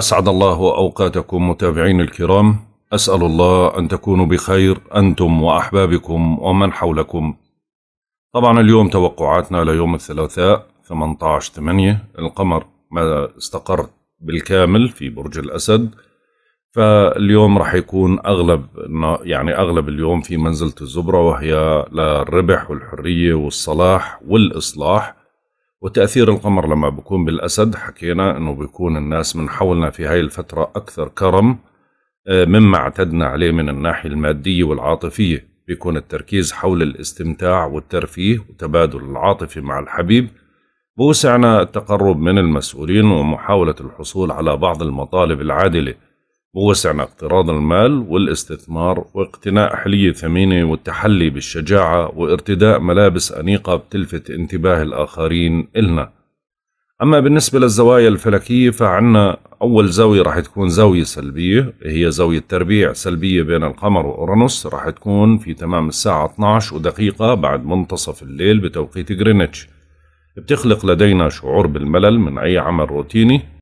أسعد الله أوقاتكم متابعين الكرام أسأل الله أن تكونوا بخير أنتم وأحبابكم ومن حولكم طبعا اليوم توقعاتنا ليوم الثلاثاء 18 8 القمر ما استقر بالكامل في برج الأسد فاليوم راح يكون أغلب يعني أغلب اليوم في منزلة الزبرة وهي للربح والحرية والصلاح والإصلاح وتأثير القمر لما بكون بالأسد حكينا أنه بيكون الناس من حولنا في هاي الفترة أكثر كرم آه، مما اعتدنا عليه من الناحية المادية والعاطفية بيكون التركيز حول الاستمتاع والترفيه وتبادل العاطفة مع الحبيب بوسعنا التقرب من المسؤولين ومحاولة الحصول على بعض المطالب العادلة بوسعنا اقتراض المال والاستثمار واقتناء حلية ثمينة والتحلي بالشجاعة وارتداء ملابس أنيقة بتلفت انتباه الآخرين إلنا أما بالنسبة للزوايا الفلكية فعنا أول زاوية رح تكون زاوية سلبية هي زاوية تربيع سلبية بين القمر وأورانوس رح تكون في تمام الساعة 12 ودقيقة بعد منتصف الليل بتوقيت غرينتش بتخلق لدينا شعور بالملل من أي عمل روتيني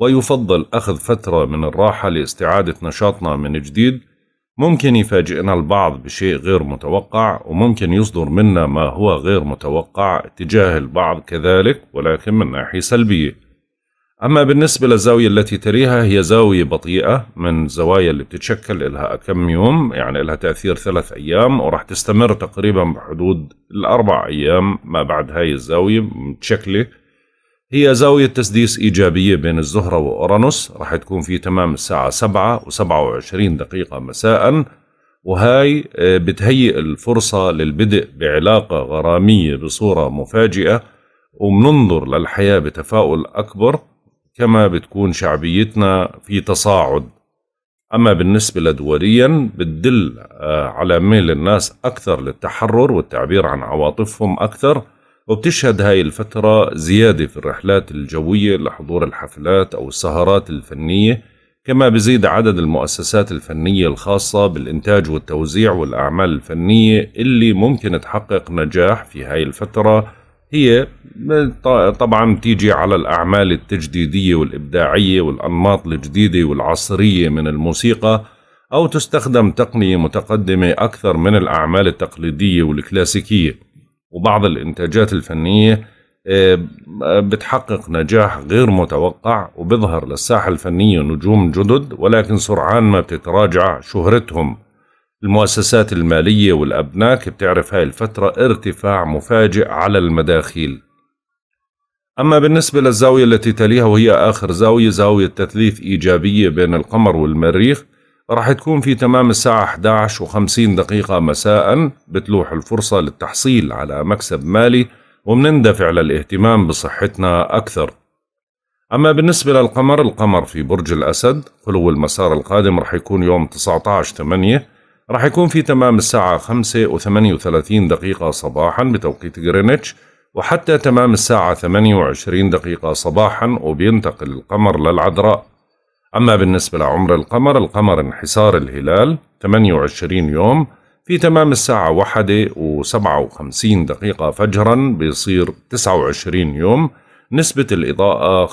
ويفضل أخذ فترة من الراحة لاستعادة نشاطنا من جديد ممكن يفاجئنا البعض بشيء غير متوقع وممكن يصدر منا ما هو غير متوقع تجاه البعض كذلك ولكن من ناحية سلبية أما بالنسبة للزاوية التي تليها هي زاوية بطيئة من الزوايا اللي بتتشكل إلها كم يوم يعني إلها تأثير ثلاث أيام ورح تستمر تقريبا بحدود الأربع أيام ما بعد هاي الزاوية متشكلة هي زاوية تسديس إيجابية بين الزهرة وأورانوس رح تكون في تمام الساعة 7 و27 دقيقة مساء وهاي آه، بتهيئ الفرصة للبدء بعلاقة غرامية بصورة مفاجئة ومننظر للحياة بتفاؤل أكبر كما بتكون شعبيتنا في تصاعد أما بالنسبة لدوليا بتدل آه، على ميل الناس أكثر للتحرر والتعبير عن عواطفهم أكثر وبتشهد هاي الفترة زيادة في الرحلات الجوية لحضور الحفلات أو السهرات الفنية كما بزيد عدد المؤسسات الفنية الخاصة بالإنتاج والتوزيع والأعمال الفنية اللي ممكن تحقق نجاح في هاي الفترة هي طبعا تيجي على الأعمال التجديدية والإبداعية والأنماط الجديدة والعصرية من الموسيقى أو تستخدم تقنية متقدمة أكثر من الأعمال التقليدية والكلاسيكية وبعض الإنتاجات الفنية آه، بتحقق نجاح غير متوقع وبظهر للساحة الفنية نجوم جدد ولكن سرعان ما بتتراجع شهرتهم المؤسسات المالية والأبناك بتعرف هاي الفترة ارتفاع مفاجئ على المداخيل أما بالنسبة للزاوية التي تليها وهي آخر زاوية زاوية تثليث إيجابية بين القمر والمريخ راح تكون في تمام الساعة 11 و50 دقيقة مساء بتلوح الفرصة للتحصيل على مكسب مالي ومنندفع للاهتمام بصحتنا أكثر أما بالنسبة للقمر القمر في برج الأسد خلو المسار القادم راح يكون يوم 19 8 راح يكون في تمام الساعة 5 و 38 دقيقة صباحا بتوقيت غرينتش وحتى تمام الساعة 28 دقيقة صباحا وبينتقل القمر للعذراء أما بالنسبة لعمر القمر القمر انحسار الهلال 28 يوم في تمام الساعة واحدة وسبعة وخمسين دقيقة فجرا بيصير 29 يوم نسبة الإضاءة 5%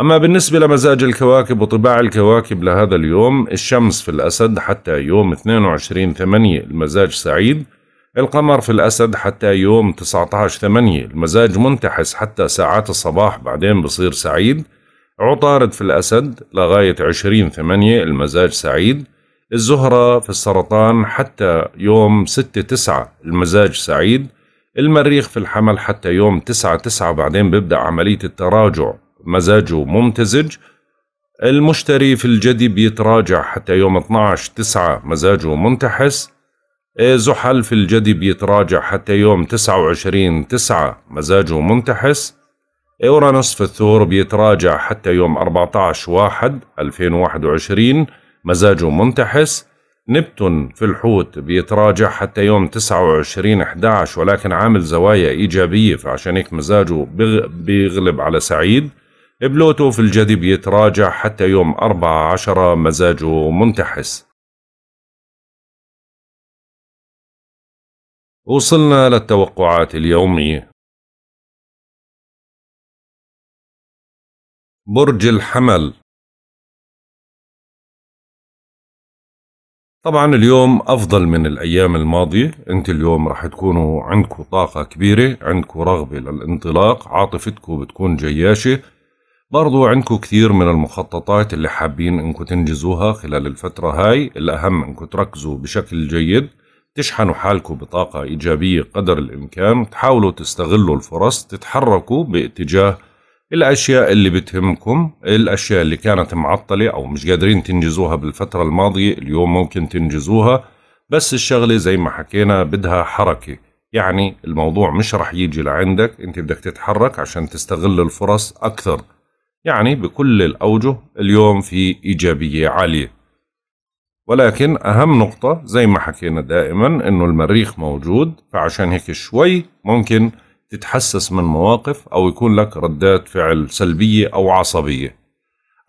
أما بالنسبة لمزاج الكواكب وطباع الكواكب لهذا اليوم الشمس في الأسد حتى يوم 22 8 المزاج سعيد القمر في الأسد حتى يوم 19 8 المزاج منتحس حتى ساعات الصباح بعدين بصير سعيد عطارد في الأسد لغاية عشرين ثمانية المزاج سعيد الزهرة في السرطان حتى يوم ستة تسعة المزاج سعيد المريخ في الحمل حتى يوم تسعة تسعة بعدين بيبدأ عملية التراجع مزاجه ممتزج المشتري في الجدي بيتراجع حتى يوم 12 تسعة مزاجه منتحس زحل في الجدي بيتراجع حتى يوم 29 تسعة مزاجه منتحس اورانوس في الثور بيتراجع حتى يوم 14 1 2021 مزاجه منتحس نبتون في الحوت بيتراجع حتى يوم 29 11 ولكن عامل زوايا إيجابية فعشان هيك مزاجه بيغلب على سعيد بلوتو في الجدي بيتراجع حتى يوم 14 مزاجه منتحس وصلنا للتوقعات اليومية برج الحمل طبعا اليوم أفضل من الأيام الماضية أنت اليوم راح تكونوا عندكم طاقة كبيرة عندكم رغبة للانطلاق عاطفتكم بتكون جياشة برضو عندكم كثير من المخططات اللي حابين انكم تنجزوها خلال الفترة هاي الأهم انكم تركزوا بشكل جيد تشحنوا حالكم بطاقة إيجابية قدر الإمكان تحاولوا تستغلوا الفرص تتحركوا باتجاه الأشياء اللي بتهمكم الأشياء اللي كانت معطلة أو مش قادرين تنجزوها بالفترة الماضية اليوم ممكن تنجزوها بس الشغلة زي ما حكينا بدها حركة يعني الموضوع مش رح يجي لعندك انت بدك تتحرك عشان تستغل الفرص أكثر يعني بكل الأوجه اليوم في إيجابية عالية ولكن أهم نقطة زي ما حكينا دائما إنه المريخ موجود فعشان هيك شوي ممكن تتحسس من مواقف أو يكون لك ردات فعل سلبية أو عصبية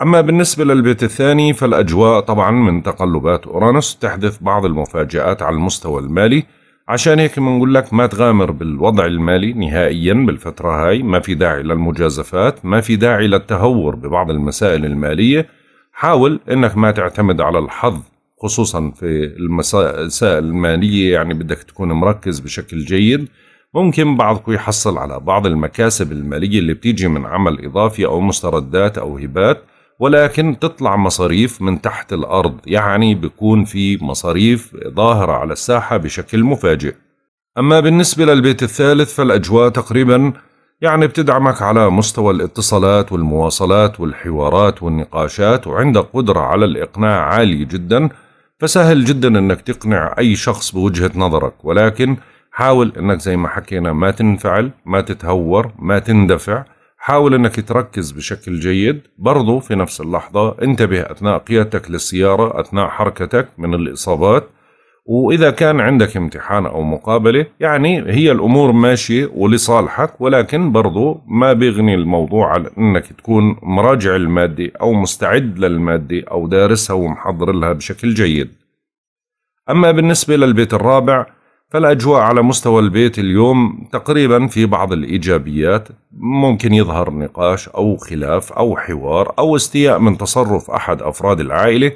أما بالنسبة للبيت الثاني فالأجواء طبعا من تقلبات أورانوس تحدث بعض المفاجآت على المستوى المالي عشان هيك بنقول لك ما تغامر بالوضع المالي نهائيا بالفترة هاي ما في داعي للمجازفات ما في داعي للتهور ببعض المسائل المالية حاول انك ما تعتمد على الحظ خصوصا في المسائل المالية يعني بدك تكون مركز بشكل جيد ممكن بعضكم يحصل على بعض المكاسب المالية اللي بتيجي من عمل إضافي أو مستردات أو هبات ولكن تطلع مصاريف من تحت الأرض يعني بيكون في مصاريف ظاهرة على الساحة بشكل مفاجئ أما بالنسبة للبيت الثالث فالأجواء تقريبا يعني بتدعمك على مستوى الاتصالات والمواصلات والحوارات والنقاشات وعندك قدرة على الإقناع عالية جدا فسهل جدا أنك تقنع أي شخص بوجهة نظرك ولكن حاول انك زي ما حكينا ما تنفعل ما تتهور ما تندفع حاول انك تركز بشكل جيد برضو في نفس اللحظة انتبه اثناء قيادتك للسيارة اثناء حركتك من الاصابات واذا كان عندك امتحان او مقابلة يعني هي الامور ماشية ولصالحك ولكن برضو ما بيغني الموضوع على انك تكون مراجع المادة او مستعد للمادة او دارسها ومحضر لها بشكل جيد اما بالنسبة للبيت الرابع فالأجواء على مستوى البيت اليوم تقريبا في بعض الإيجابيات ممكن يظهر نقاش أو خلاف أو حوار أو استياء من تصرف أحد أفراد العائلة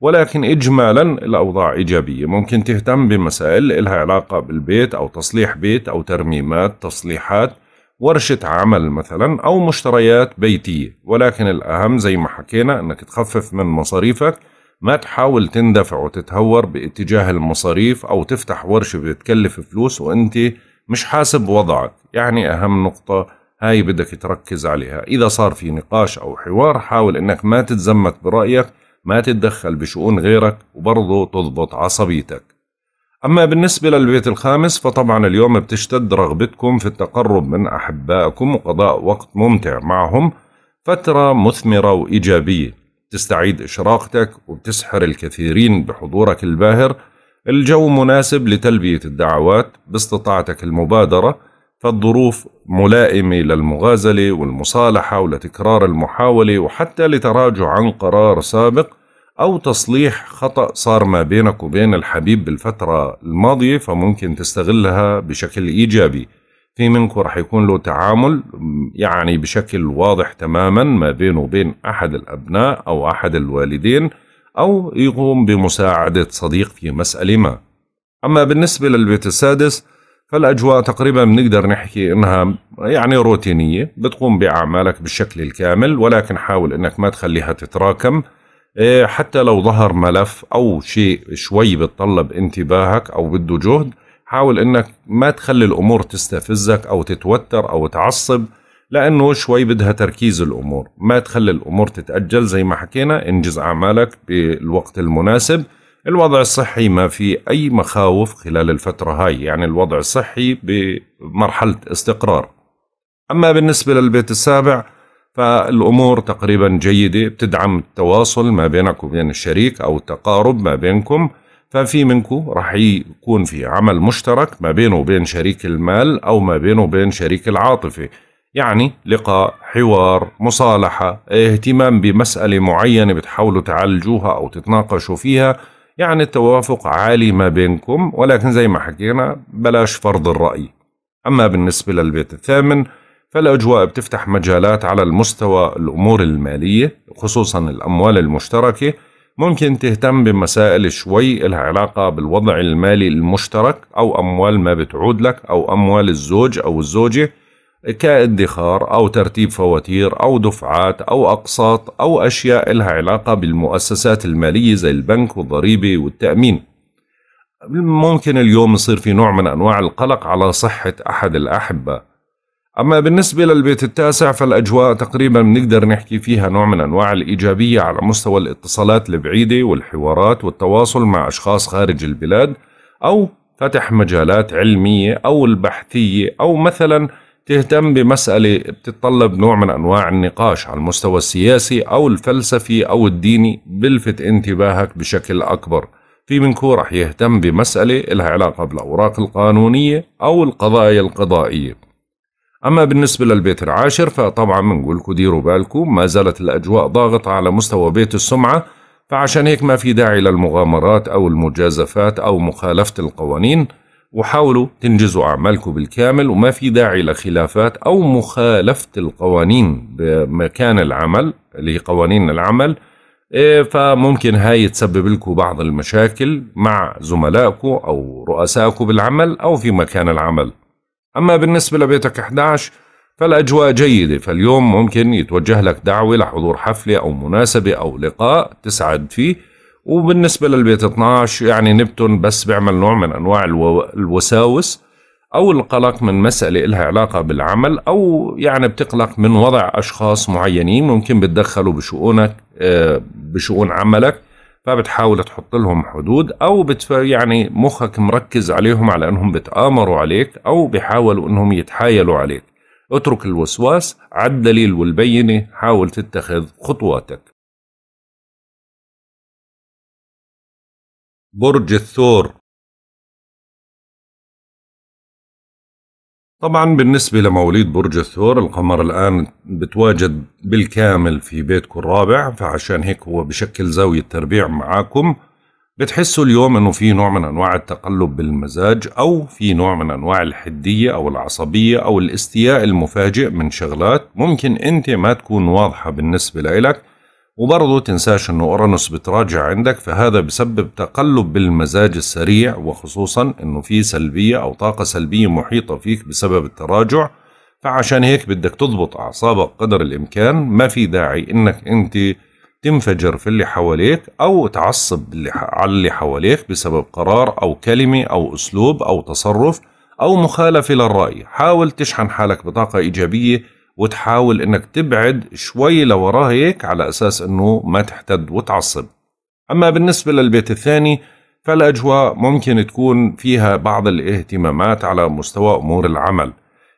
ولكن إجمالا الأوضاع إيجابية ممكن تهتم بمسائل لها علاقة بالبيت أو تصليح بيت أو ترميمات تصليحات ورشة عمل مثلا أو مشتريات بيتية ولكن الأهم زي ما حكينا أنك تخفف من مصاريفك ما تحاول تندفع وتتهور باتجاه المصاريف أو تفتح ورشة بتكلف فلوس وأنت مش حاسب وضعك يعني أهم نقطة هاي بدك تركز عليها إذا صار في نقاش أو حوار حاول أنك ما تتزمت برأيك ما تتدخل بشؤون غيرك وبرضه تضبط عصبيتك أما بالنسبة للبيت الخامس فطبعا اليوم بتشتد رغبتكم في التقرب من أحبائكم وقضاء وقت ممتع معهم فترة مثمرة وإيجابية تستعيد إشراقتك وبتسحر الكثيرين بحضورك الباهر الجو مناسب لتلبية الدعوات باستطاعتك المبادرة فالظروف ملائمة للمغازلة والمصالحة ولتكرار المحاولة وحتى لتراجع عن قرار سابق أو تصليح خطأ صار ما بينك وبين الحبيب بالفترة الماضية فممكن تستغلها بشكل إيجابي في منكم راح يكون له تعامل يعني بشكل واضح تماما ما بينه وبين أحد الأبناء أو أحد الوالدين أو يقوم بمساعدة صديق في مسألة ما أما بالنسبة للبيت السادس فالأجواء تقريبا بنقدر نحكي إنها يعني روتينية بتقوم بأعمالك بالشكل الكامل ولكن حاول إنك ما تخليها تتراكم إيه، حتى لو ظهر ملف أو شيء شوي بتطلب انتباهك أو بده جهد حاول انك ما تخلي الامور تستفزك او تتوتر او تعصب لانه شوي بدها تركيز الامور ما تخلي الامور تتاجل زي ما حكينا انجز اعمالك بالوقت المناسب الوضع الصحي ما في اي مخاوف خلال الفتره هاي يعني الوضع الصحي بمرحله استقرار اما بالنسبه للبيت السابع فالامور تقريبا جيده بتدعم التواصل ما بينك وبين الشريك او التقارب ما بينكم ففي منكم راح يكون في عمل مشترك ما بينه وبين شريك المال أو ما بينه وبين شريك العاطفة يعني لقاء حوار مصالحة اهتمام بمسألة معينة بتحاولوا تعالجوها أو تتناقشوا فيها يعني التوافق عالي ما بينكم ولكن زي ما حكينا بلاش فرض الرأي أما بالنسبة للبيت الثامن فالأجواء بتفتح مجالات على المستوى الأمور المالية خصوصا الأموال المشتركة ممكن تهتم بمسائل شوي لها علاقة بالوضع المالي المشترك أو أموال ما بتعود لك أو أموال الزوج أو الزوجة كادخار أو ترتيب فواتير أو دفعات أو أقساط أو أشياء لها علاقة بالمؤسسات المالية زي البنك والضريبة والتأمين ممكن اليوم يصير في نوع من أنواع القلق على صحة أحد الأحبة أما بالنسبة للبيت التاسع فالأجواء تقريبا بنقدر نحكي فيها نوع من أنواع الإيجابية على مستوى الاتصالات البعيدة والحوارات والتواصل مع أشخاص خارج البلاد أو فتح مجالات علمية أو البحثية أو مثلا تهتم بمسألة بتتطلب نوع من أنواع النقاش على المستوى السياسي أو الفلسفي أو الديني بلفت انتباهك بشكل أكبر في منكو رح يهتم بمسألة لها علاقة بالأوراق القانونية أو القضايا القضائية أما بالنسبة للبيت العاشر فطبعا بنقولكم ديروا بالكم ما زالت الأجواء ضاغطة على مستوى بيت السمعة فعشان هيك ما في داعي للمغامرات أو المجازفات أو مخالفة القوانين وحاولوا تنجزوا أعمالكم بالكامل وما في داعي لخلافات أو مخالفة القوانين بمكان العمل اللي هي قوانين العمل إيه، فممكن هاي تسبب لكم بعض المشاكل مع زملائكم أو رؤسائكم بالعمل أو في مكان العمل أما بالنسبة لبيتك 11 فالأجواء جيدة فاليوم ممكن يتوجه لك دعوة لحضور حفلة أو مناسبة أو لقاء تسعد فيه وبالنسبة للبيت 12 يعني نبتون بس بيعمل نوع من أنواع الوساوس أو القلق من مسألة إلها علاقة بالعمل أو يعني بتقلق من وضع أشخاص معينين ممكن بتدخلوا بشؤونك آه، بشؤون عملك فبتحاول تحط لهم حدود او بتف يعني مخك مركز عليهم على انهم بتآمروا عليك او بيحاولوا انهم يتحايلوا عليك اترك الوسواس على الدليل والبينة حاول تتخذ خطواتك برج الثور طبعا بالنسبة لمواليد برج الثور القمر الآن بتواجد بالكامل في بيتكم الرابع فعشان هيك هو بشكل زاوية تربيع معاكم بتحسوا اليوم انه في نوع من انواع التقلب بالمزاج او في نوع من انواع الحديه او العصبيه او الاستياء المفاجئ من شغلات ممكن انت ما تكون واضحه بالنسبه لإلك وبرضه تنساش انه اورانوس بتراجع عندك فهذا بسبب تقلب بالمزاج السريع وخصوصا انه في سلبيه او طاقه سلبيه محيطه فيك بسبب التراجع فعشان هيك بدك تضبط اعصابك قدر الامكان ما في داعي انك انت تنفجر في اللي حواليك او تعصب على اللي حواليك بسبب قرار او كلمه او اسلوب او تصرف او مخالفه للراي حاول تشحن حالك بطاقه ايجابيه وتحاول انك تبعد شوي لورا هيك على اساس انه ما تحتد وتعصب اما بالنسبة للبيت الثاني فالاجواء ممكن تكون فيها بعض الاهتمامات على مستوى امور العمل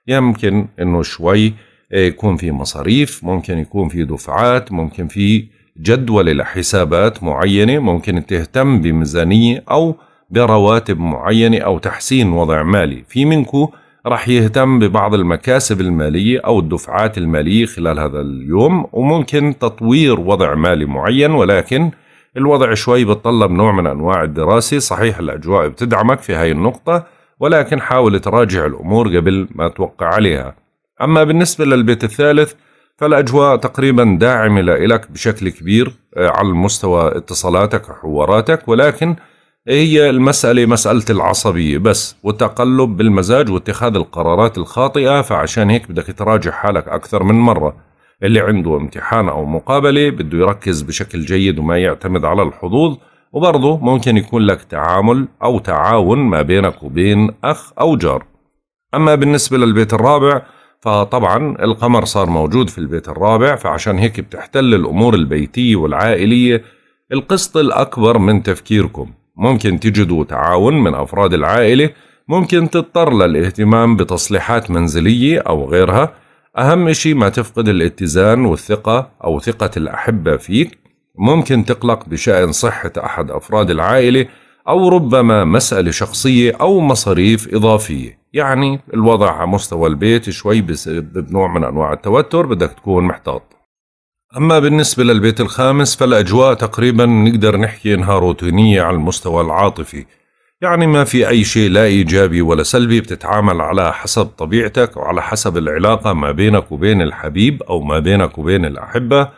يمكن انه شوي يكون في مصاريف ممكن يكون في دفعات ممكن في جدولة لحسابات معينة ممكن تهتم بميزانية أو برواتب معينة أو تحسين وضع مالي في منكو راح يهتم ببعض المكاسب المالية أو الدفعات المالية خلال هذا اليوم وممكن تطوير وضع مالي معين ولكن الوضع شوي بتطلب نوع من أنواع الدراسة صحيح الأجواء بتدعمك في هاي النقطة ولكن حاول تراجع الأمور قبل ما توقع عليها أما بالنسبة للبيت الثالث فالأجواء تقريبا داعمة لك بشكل كبير آه، على مستوى اتصالاتك وحواراتك ولكن هي المسألة مسألة العصبية بس وتقلب بالمزاج واتخاذ القرارات الخاطئة فعشان هيك بدك تراجع حالك أكثر من مرة اللي عنده امتحان أو مقابلة بده يركز بشكل جيد وما يعتمد على الحظوظ وبرضه ممكن يكون لك تعامل أو تعاون ما بينك وبين أخ أو جار أما بالنسبة للبيت الرابع فطبعا القمر صار موجود في البيت الرابع فعشان هيك بتحتل الأمور البيتية والعائلية القسط الأكبر من تفكيركم ممكن تجدوا تعاون من أفراد العائلة ممكن تضطر للاهتمام بتصليحات منزلية أو غيرها أهم شيء ما تفقد الاتزان والثقة أو ثقة الأحبة فيك ممكن تقلق بشأن صحة أحد أفراد العائلة أو ربما مسألة شخصية أو مصاريف إضافية يعني الوضع على مستوى البيت شوي بنوع من أنواع التوتر بدك تكون محتاط أما بالنسبة للبيت الخامس فالأجواء تقريبا نقدر نحكي إنها روتينية على المستوى العاطفي يعني ما في أي شيء لا إيجابي ولا سلبي بتتعامل على حسب طبيعتك وعلى حسب العلاقة ما بينك وبين الحبيب أو ما بينك وبين الأحبة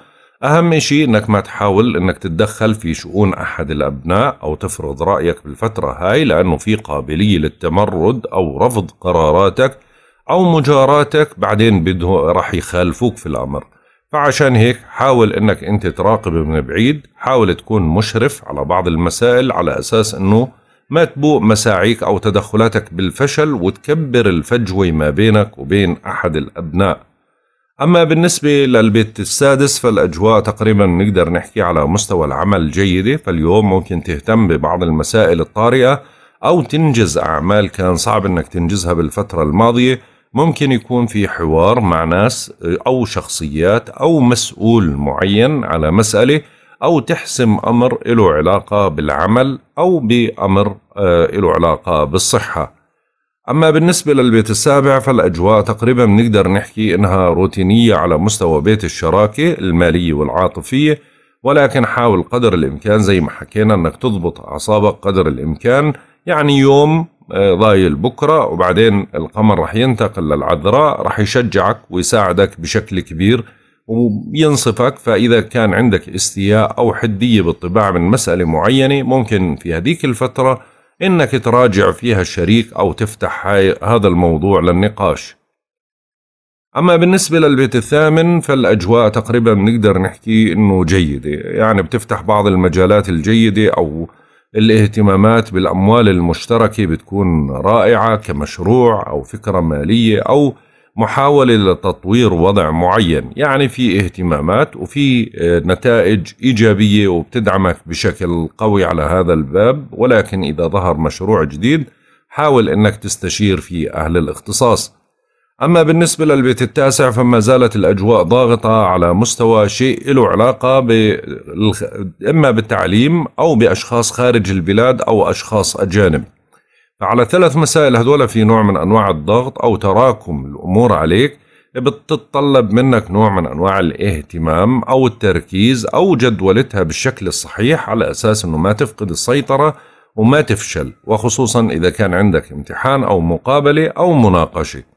أهم شيء إنك ما تحاول إنك تتدخل في شؤون أحد الأبناء أو تفرض رأيك بالفترة هاي لأنه في قابلية للتمرد أو رفض قراراتك أو مجاراتك بعدين بده راح يخالفوك في الأمر فعشان هيك حاول انك انت تراقب من بعيد حاول تكون مشرف على بعض المسائل على اساس انه ما تبوء مساعيك او تدخلاتك بالفشل وتكبر الفجوه ما بينك وبين احد الابناء اما بالنسبه للبيت السادس فالاجواء تقريبا نقدر نحكي على مستوى العمل جيده فاليوم ممكن تهتم ببعض المسائل الطارئه او تنجز اعمال كان صعب انك تنجزها بالفتره الماضيه ممكن يكون في حوار مع ناس آه، أو شخصيات أو مسؤول معين على مسألة أو تحسم أمر له علاقة بالعمل أو بأمر آه، له علاقة بالصحة أما بالنسبة للبيت السابع فالأجواء تقريبا نقدر نحكي إنها روتينية على مستوى بيت الشراكة المالية والعاطفية ولكن حاول قدر الإمكان زي ما حكينا أنك تضبط أعصابك قدر الإمكان يعني يوم آه، ضايل بكرة وبعدين القمر رح ينتقل للعذراء رح يشجعك ويساعدك بشكل كبير وينصفك فإذا كان عندك استياء أو حدية بالطباع من مسألة معينة ممكن في هذيك الفترة إنك تراجع فيها الشريك أو تفتح هذا الموضوع للنقاش أما بالنسبة للبيت الثامن فالأجواء تقريبا نقدر نحكي إنه جيدة يعني بتفتح بعض المجالات الجيدة أو الاهتمامات بالأموال المشتركة بتكون رائعة كمشروع أو فكرة مالية أو محاولة لتطوير وضع معين يعني في اهتمامات وفي آه، نتائج إيجابية وبتدعمك بشكل قوي على هذا الباب ولكن إذا ظهر مشروع جديد حاول أنك تستشير في أهل الاختصاص أما بالنسبة للبيت التاسع فما زالت الأجواء ضاغطة على مستوى شيء له علاقة إما بالتعليم أو بأشخاص خارج البلاد أو أشخاص أجانب فعلى ثلاث مسائل هذول في نوع من أنواع الضغط أو تراكم الأمور عليك بتتطلب منك نوع من أنواع الاهتمام أو التركيز أو جدولتها بالشكل الصحيح على أساس أنه ما تفقد السيطرة وما تفشل وخصوصا إذا كان عندك امتحان أو مقابلة أو مناقشة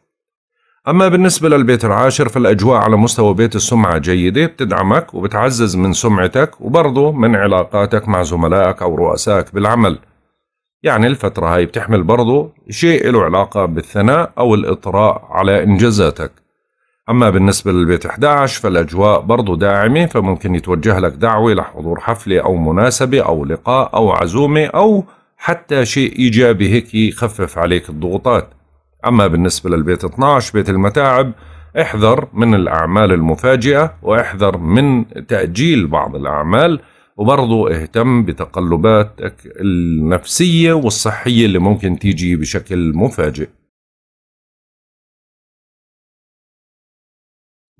أما بالنسبة للبيت العاشر فالأجواء على مستوى بيت السمعة جيدة بتدعمك وبتعزز من سمعتك وبرضه من علاقاتك مع زملائك أو رؤسائك بالعمل يعني الفترة هاي بتحمل برضه شيء له علاقة بالثناء أو الإطراء على إنجازاتك أما بالنسبة للبيت 11 فالأجواء برضه داعمة فممكن يتوجه لك دعوة لحضور حفلة أو مناسبة أو لقاء أو عزومة أو حتى شيء إيجابي هيك يخفف عليك الضغوطات أما بالنسبة للبيت 12 بيت المتاعب احذر من الأعمال المفاجئة واحذر من تأجيل بعض الأعمال وبرضه اهتم بتقلباتك النفسية والصحية اللي ممكن تيجي بشكل مفاجئ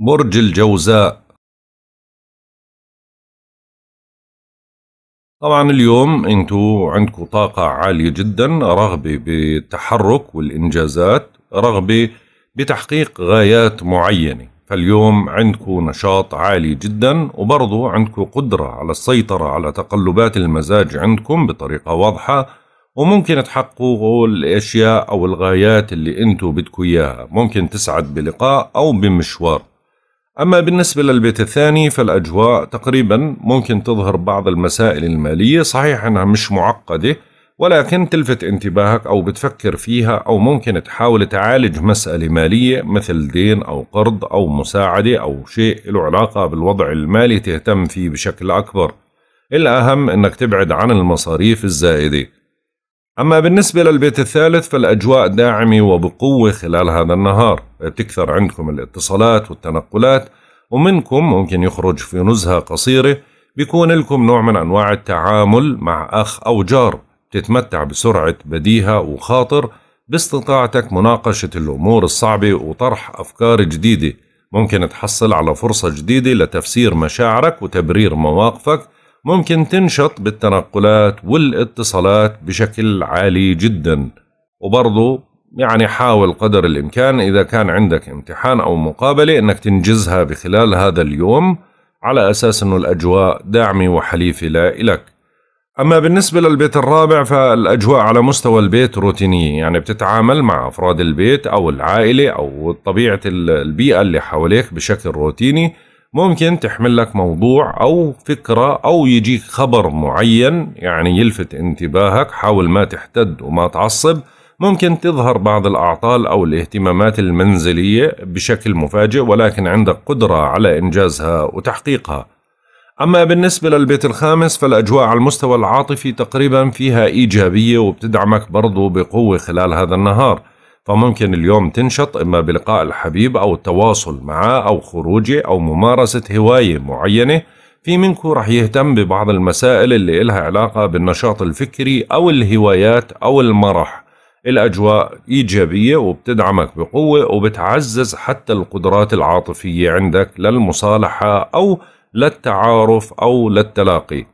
برج الجوزاء طبعا اليوم انتو عندكم طاقة عالية جدا رغبة بالتحرك والإنجازات رغبة بتحقيق غايات معينة فاليوم عندكم نشاط عالي جدا وبرضو عندكم قدرة على السيطرة على تقلبات المزاج عندكم بطريقة واضحة وممكن تحققوا الأشياء أو الغايات اللي انتو بدكم إياها ممكن تسعد بلقاء أو بمشوار أما بالنسبة للبيت الثاني فالأجواء تقريبا ممكن تظهر بعض المسائل المالية صحيح أنها مش معقدة ولكن تلفت انتباهك أو بتفكر فيها أو ممكن تحاول تعالج مسألة مالية مثل دين أو قرض أو مساعدة أو شيء له علاقة بالوضع المالي تهتم فيه بشكل أكبر الأهم أنك تبعد عن المصاريف الزائدة أما بالنسبة للبيت الثالث فالأجواء داعمة وبقوة خلال هذا النهار بتكثر عندكم الاتصالات والتنقلات ومنكم ممكن يخرج في نزهة قصيرة بيكون لكم نوع من أنواع التعامل مع أخ أو جار تتمتع بسرعة بديهة وخاطر باستطاعتك مناقشة الأمور الصعبة وطرح أفكار جديدة ممكن تحصل على فرصة جديدة لتفسير مشاعرك وتبرير مواقفك ممكن تنشط بالتنقلات والاتصالات بشكل عالي جدا وبرضه يعني حاول قدر الإمكان إذا كان عندك امتحان أو مقابلة أنك تنجزها بخلال هذا اليوم على أساس أنه الأجواء داعمة وحليفة لك أما بالنسبة للبيت الرابع فالأجواء على مستوى البيت روتينية يعني بتتعامل مع أفراد البيت أو العائلة أو طبيعة البيئة اللي حواليك بشكل روتيني ممكن تحمل لك موضوع أو فكرة أو يجيك خبر معين يعني يلفت انتباهك حاول ما تحتد وما تعصب ممكن تظهر بعض الأعطال أو الاهتمامات المنزلية بشكل مفاجئ ولكن عندك قدرة على إنجازها وتحقيقها أما بالنسبة للبيت الخامس فالأجواء على المستوى العاطفي تقريبا فيها إيجابية وبتدعمك برضو بقوة خلال هذا النهار فممكن اليوم تنشط إما بلقاء الحبيب أو التواصل معه أو خروجه أو ممارسة هواية معينة في منكم رح يهتم ببعض المسائل اللي إلها علاقة بالنشاط الفكري أو الهوايات أو المرح الأجواء إيجابية وبتدعمك بقوة وبتعزز حتى القدرات العاطفية عندك للمصالحة أو للتعارف أو للتلاقي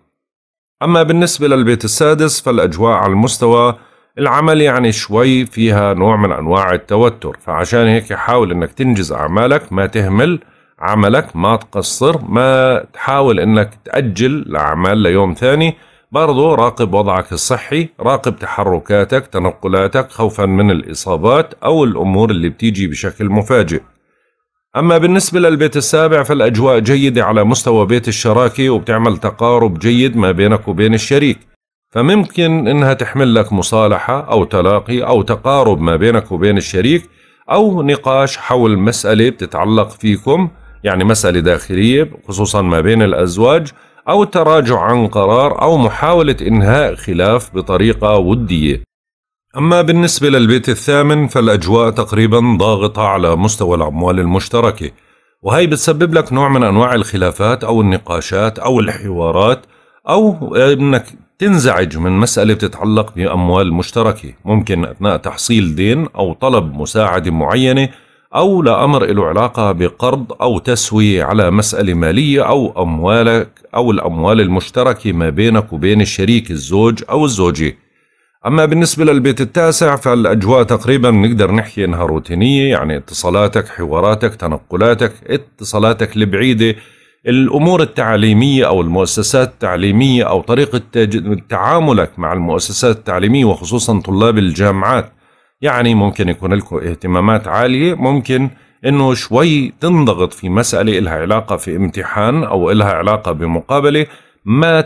أما بالنسبة للبيت السادس فالأجواء على المستوى العمل يعني شوي فيها نوع من أنواع التوتر فعشان هيك حاول أنك تنجز أعمالك ما تهمل عملك ما تقصر ما تحاول أنك تأجل الأعمال ليوم ثاني برضو راقب وضعك الصحي راقب تحركاتك تنقلاتك خوفا من الإصابات أو الأمور اللي بتيجي بشكل مفاجئ أما بالنسبة للبيت السابع فالأجواء جيدة على مستوى بيت الشراكة وبتعمل تقارب جيد ما بينك وبين الشريك فممكن انها تحمل لك مصالحه او تلاقي او تقارب ما بينك وبين الشريك او نقاش حول مساله بتتعلق فيكم يعني مساله داخليه خصوصا ما بين الازواج او التراجع عن قرار او محاوله انهاء خلاف بطريقه وديه. اما بالنسبه للبيت الثامن فالاجواء تقريبا ضاغطه على مستوى الاموال المشتركه وهي بتسبب لك نوع من انواع الخلافات او النقاشات او الحوارات أو أنك تنزعج من مسألة بتتعلق بأموال مشتركة ممكن أثناء تحصيل دين أو طلب مساعدة معينة أو لأمر له علاقة بقرض أو تسوية على مسألة مالية أو أموالك أو الأموال المشتركة ما بينك وبين الشريك الزوج أو الزوجة أما بالنسبة للبيت التاسع فالأجواء تقريبا نقدر نحكي إنها روتينية يعني اتصالاتك حواراتك تنقلاتك اتصالاتك البعيدة الامور التعليميه او المؤسسات التعليميه او طريقه تعاملك مع المؤسسات التعليميه وخصوصا طلاب الجامعات يعني ممكن يكون لكم اهتمامات عاليه ممكن انه شوي تنضغط في مساله إلها علاقه في امتحان او إلها علاقه بمقابله ما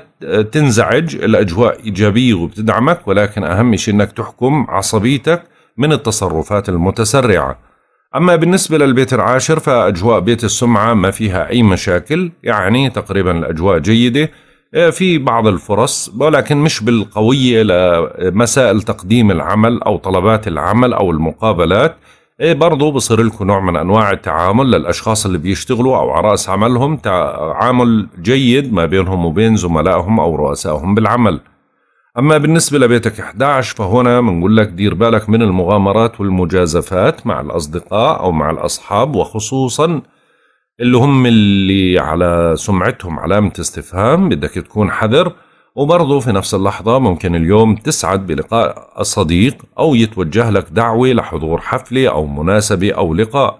تنزعج الاجواء ايجابيه وبتدعمك ولكن اهم شيء انك تحكم عصبيتك من التصرفات المتسرعه أما بالنسبة للبيت العاشر فأجواء بيت السمعة ما فيها أي مشاكل يعني تقريبا الأجواء جيدة آه، في بعض الفرص ولكن مش بالقوية لمسائل تقديم العمل أو طلبات العمل أو المقابلات آه، برضو بصير لكم نوع من أنواع التعامل للأشخاص اللي بيشتغلوا أو على رأس عملهم تعامل جيد ما بينهم وبين زملائهم أو رؤسائهم بالعمل أما بالنسبة لبيتك 11 فهنا بنقول لك دير بالك من المغامرات والمجازفات مع الأصدقاء أو مع الأصحاب وخصوصا اللي هم اللي على سمعتهم علامة استفهام بدك تكون حذر وبرضه في نفس اللحظة ممكن اليوم تسعد بلقاء صديق أو يتوجه لك دعوة لحضور حفلة أو مناسبة أو لقاء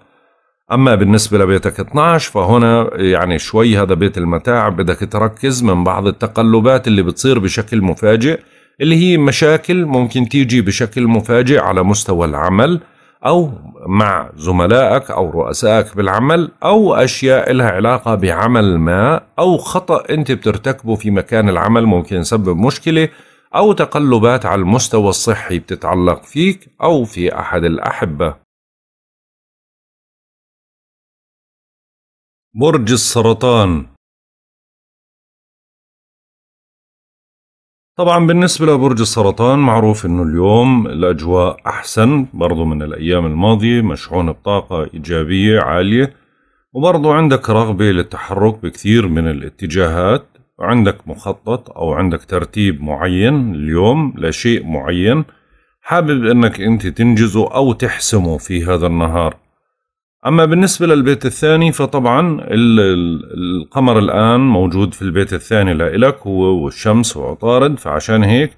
أما بالنسبة لبيتك 12 فهنا يعني شوي هذا بيت المتاعب بدك تركز من بعض التقلبات اللي بتصير بشكل مفاجئ اللي هي مشاكل ممكن تيجي بشكل مفاجئ على مستوى العمل أو مع زملائك أو رؤسائك بالعمل أو أشياء لها علاقة بعمل ما أو خطأ أنت بترتكبه في مكان العمل ممكن يسبب مشكلة أو تقلبات على المستوى الصحي بتتعلق فيك أو في أحد الأحبة برج السرطان طبعا بالنسبة لبرج السرطان معروف انه اليوم الاجواء احسن برضو من الايام الماضية مشحون بطاقة ايجابية عالية وبرضو عندك رغبة للتحرك بكثير من الاتجاهات عندك مخطط او عندك ترتيب معين اليوم لشيء معين حابب انك انت تنجزه او تحسمه في هذا النهار أما بالنسبة للبيت الثاني فطبعا القمر الآن موجود في البيت الثاني لإلك هو والشمس وعطارد فعشان هيك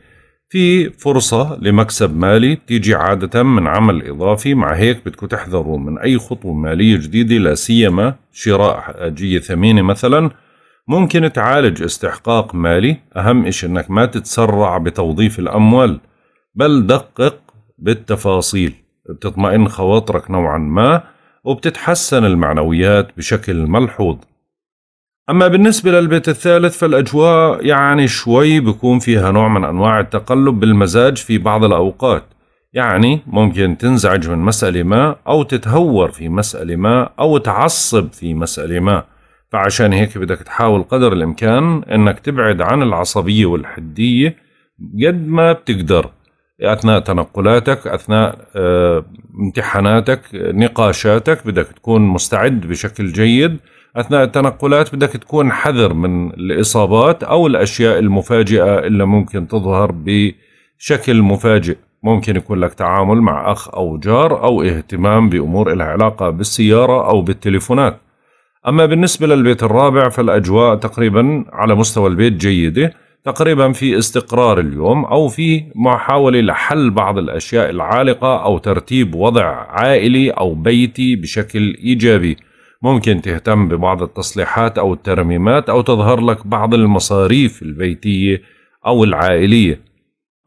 في فرصة لمكسب مالي بتيجي عادة من عمل إضافي مع هيك بدكم تحذروا من أي خطوة مالية جديدة لا سيما شراء حاجية ثمينة مثلا ممكن تعالج استحقاق مالي أهم إشي أنك ما تتسرع بتوظيف الأموال بل دقق بالتفاصيل بتطمئن خواطرك نوعا ما وبتتحسن المعنويات بشكل ملحوظ أما بالنسبة للبيت الثالث فالأجواء يعني شوي بكون فيها نوع من أنواع التقلب بالمزاج في بعض الأوقات يعني ممكن تنزعج من مسألة ما أو تتهور في مسألة ما أو تعصب في مسألة ما فعشان هيك بدك تحاول قدر الإمكان أنك تبعد عن العصبية والحدية قد ما بتقدر اثناء تنقلاتك اثناء آه، امتحاناتك نقاشاتك بدك تكون مستعد بشكل جيد اثناء التنقلات بدك تكون حذر من الاصابات او الاشياء المفاجئه اللي ممكن تظهر بشكل مفاجئ ممكن يكون لك تعامل مع اخ او جار او اهتمام بامور لها علاقه بالسياره او بالتليفونات اما بالنسبه للبيت الرابع فالاجواء تقريبا على مستوى البيت جيده تقريبا في استقرار اليوم أو في محاولة لحل بعض الأشياء العالقة أو ترتيب وضع عائلي أو بيتي بشكل إيجابي ممكن تهتم ببعض التصليحات أو الترميمات أو تظهر لك بعض المصاريف البيتية أو العائلية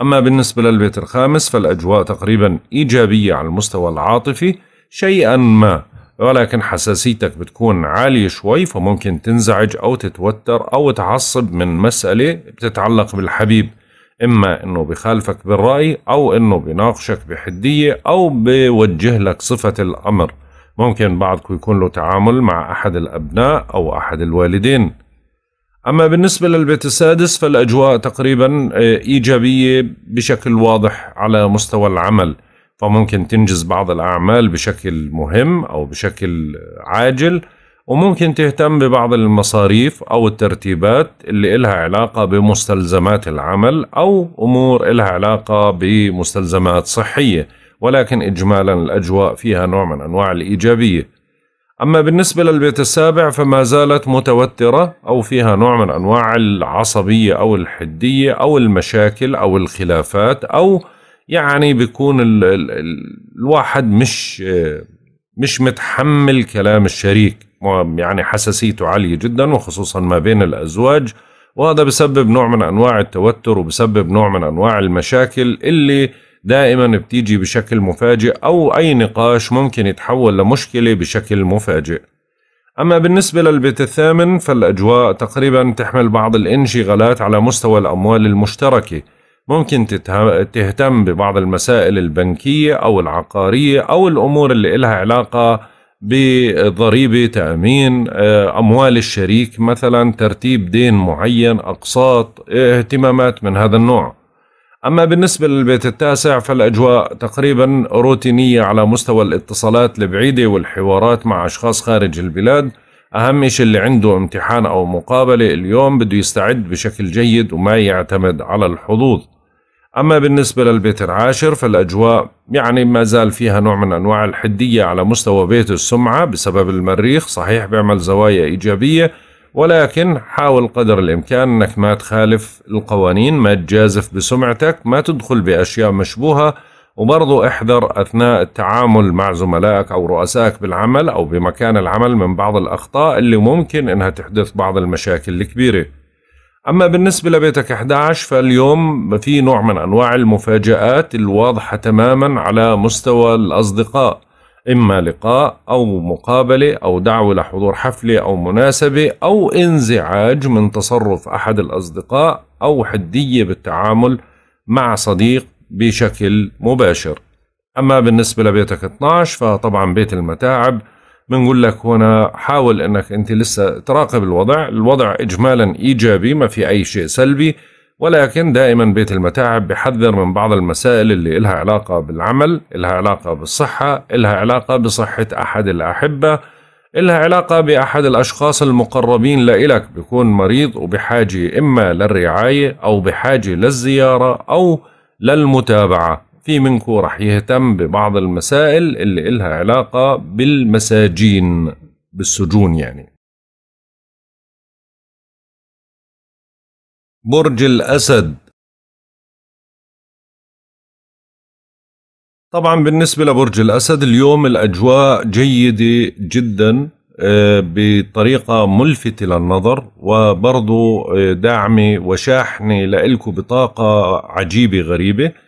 أما بالنسبة للبيت الخامس فالأجواء تقريبا إيجابية على المستوى العاطفي شيئا ما ولكن حساسيتك بتكون عالية شوي فممكن تنزعج أو تتوتر أو تعصب من مسألة بتتعلق بالحبيب إما أنه بخالفك بالرأي أو أنه بناقشك بحدية أو بوجه لك صفة الأمر ممكن بعضكم يكون له تعامل مع أحد الأبناء أو أحد الوالدين أما بالنسبة للبيت السادس فالأجواء تقريبا آه، إيجابية بشكل واضح على مستوى العمل فممكن تنجز بعض الأعمال بشكل مهم أو بشكل عاجل وممكن تهتم ببعض المصاريف أو الترتيبات اللي إلها علاقة بمستلزمات العمل أو أمور إلها علاقة بمستلزمات صحية ولكن إجمالا الأجواء فيها نوع من أنواع الإيجابية أما بالنسبة للبيت السابع فما زالت متوترة أو فيها نوع من أنواع العصبية أو الحدية أو المشاكل أو الخلافات أو يعني بيكون ال ال الواحد مش مش متحمل كلام الشريك يعني حساسيته عالية جدا وخصوصا ما بين الأزواج وهذا بسبب نوع من أنواع التوتر وبسبب نوع من أنواع المشاكل اللي دائما بتيجي بشكل مفاجئ أو أي نقاش ممكن يتحول لمشكلة بشكل مفاجئ أما بالنسبة للبيت الثامن فالأجواء تقريبا تحمل بعض الانشغالات على مستوى الأموال المشتركة ممكن تهتم ببعض المسائل البنكية أو العقارية أو الأمور اللي إلها علاقة بضريبة تأمين آه، أموال الشريك مثلا ترتيب دين معين أقساط اهتمامات من هذا النوع أما بالنسبة للبيت التاسع فالأجواء تقريبا روتينية على مستوى الاتصالات البعيدة والحوارات مع أشخاص خارج البلاد أهم شيء اللي عنده امتحان أو مقابلة اليوم بده يستعد بشكل جيد وما يعتمد على الحظوظ أما بالنسبة للبيت العاشر فالأجواء يعني ما زال فيها نوع من أنواع الحدية على مستوى بيت السمعة بسبب المريخ صحيح بيعمل زوايا إيجابية ولكن حاول قدر الإمكان أنك ما تخالف القوانين ما تجازف بسمعتك ما تدخل بأشياء مشبوهة وبرضو احذر أثناء التعامل مع زملائك أو رؤسائك بالعمل أو بمكان العمل من بعض الأخطاء اللي ممكن أنها تحدث بعض المشاكل الكبيرة أما بالنسبة لبيتك 11 فاليوم في نوع من أنواع المفاجآت الواضحة تماما على مستوى الأصدقاء إما لقاء أو مقابلة أو دعوة لحضور حفلة أو مناسبة أو انزعاج من تصرف أحد الأصدقاء أو حدية بالتعامل مع صديق بشكل مباشر أما بالنسبة لبيتك 12 فطبعا بيت المتاعب بنقول لك هنا حاول انك انت لسه تراقب الوضع الوضع اجمالا ايجابي ما في اي شيء سلبي ولكن دائما بيت المتاعب بحذر من بعض المسائل اللي إلها علاقة بالعمل إلها علاقة بالصحة إلها علاقة بصحة أحد الأحبة إلها علاقة بأحد الأشخاص المقربين لإلك بيكون مريض وبحاجة إما للرعاية أو بحاجة للزيارة أو للمتابعة في منكم رح يهتم ببعض المسائل اللي إلها علاقة بالمساجين بالسجون يعني برج الأسد طبعا بالنسبة لبرج الأسد اليوم الأجواء جيدة جدا آه، بطريقة ملفتة للنظر وبرضو آه، داعمة وشاحنة لإلكو بطاقة عجيبة غريبة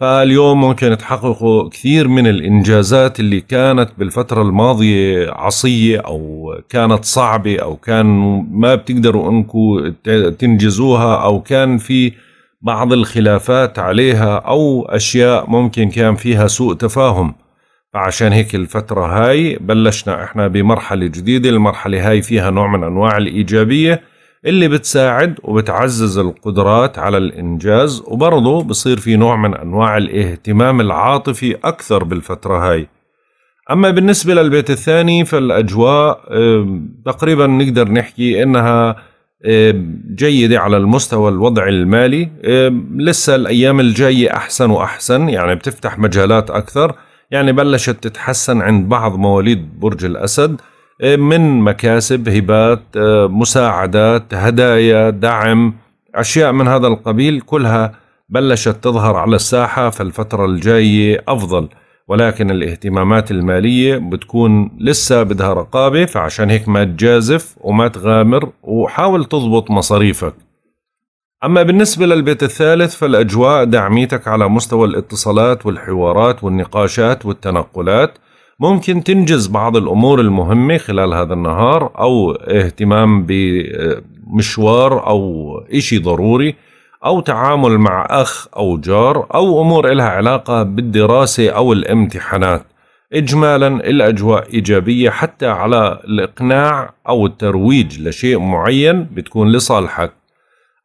فاليوم ممكن تحققوا كثير من الانجازات اللي كانت بالفتره الماضيه عصيه او كانت صعبه او كان ما بتقدروا انكم تنجزوها او كان في بعض الخلافات عليها او اشياء ممكن كان فيها سوء تفاهم فعشان هيك الفتره هاي بلشنا احنا بمرحله جديده المرحله هاي فيها نوع من انواع الايجابيه اللي بتساعد وبتعزز القدرات على الإنجاز وبرضه بصير في نوع من أنواع الاهتمام العاطفي أكثر بالفترة هاي أما بالنسبة للبيت الثاني فالأجواء تقريبا نقدر نحكي إنها جيدة على المستوى الوضع المالي لسه الأيام الجاية أحسن وأحسن يعني بتفتح مجالات أكثر يعني بلشت تتحسن عند بعض مواليد برج الأسد إيه، من مكاسب هبات إيه، مساعدات هدايا دعم أشياء من هذا القبيل كلها بلشت تظهر على الساحة فالفترة الجاية أفضل ولكن الاهتمامات المالية بتكون لسه بدها رقابة فعشان هيك ما تجازف وما تغامر وحاول تضبط مصاريفك أما بالنسبة للبيت الثالث فالأجواء دعميتك على مستوى الاتصالات والحوارات والنقاشات والتنقلات ممكن تنجز بعض الامور المهمه خلال هذا النهار او اهتمام بمشوار او إشي ضروري او تعامل مع اخ او جار او امور إلها علاقه بالدراسه او الامتحانات اجمالا الاجواء ايجابيه حتى على الاقناع او الترويج لشيء معين بتكون لصالحك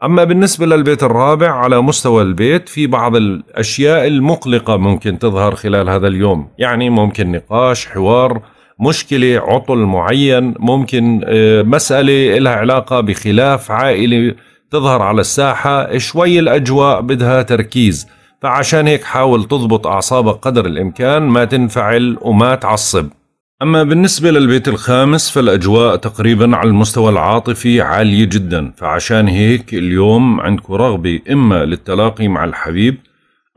أما بالنسبة للبيت الرابع على مستوى البيت في بعض الأشياء المقلقة ممكن تظهر خلال هذا اليوم يعني ممكن نقاش حوار مشكلة عطل معين ممكن آه، مسألة لها علاقة بخلاف عائلي تظهر على الساحة شوي الأجواء بدها تركيز فعشان هيك حاول تضبط أعصابك قدر الإمكان ما تنفعل وما تعصب أما بالنسبة للبيت الخامس فالأجواء تقريبا على المستوى العاطفي عالية جدا فعشان هيك اليوم عندك رغبة إما للتلاقي مع الحبيب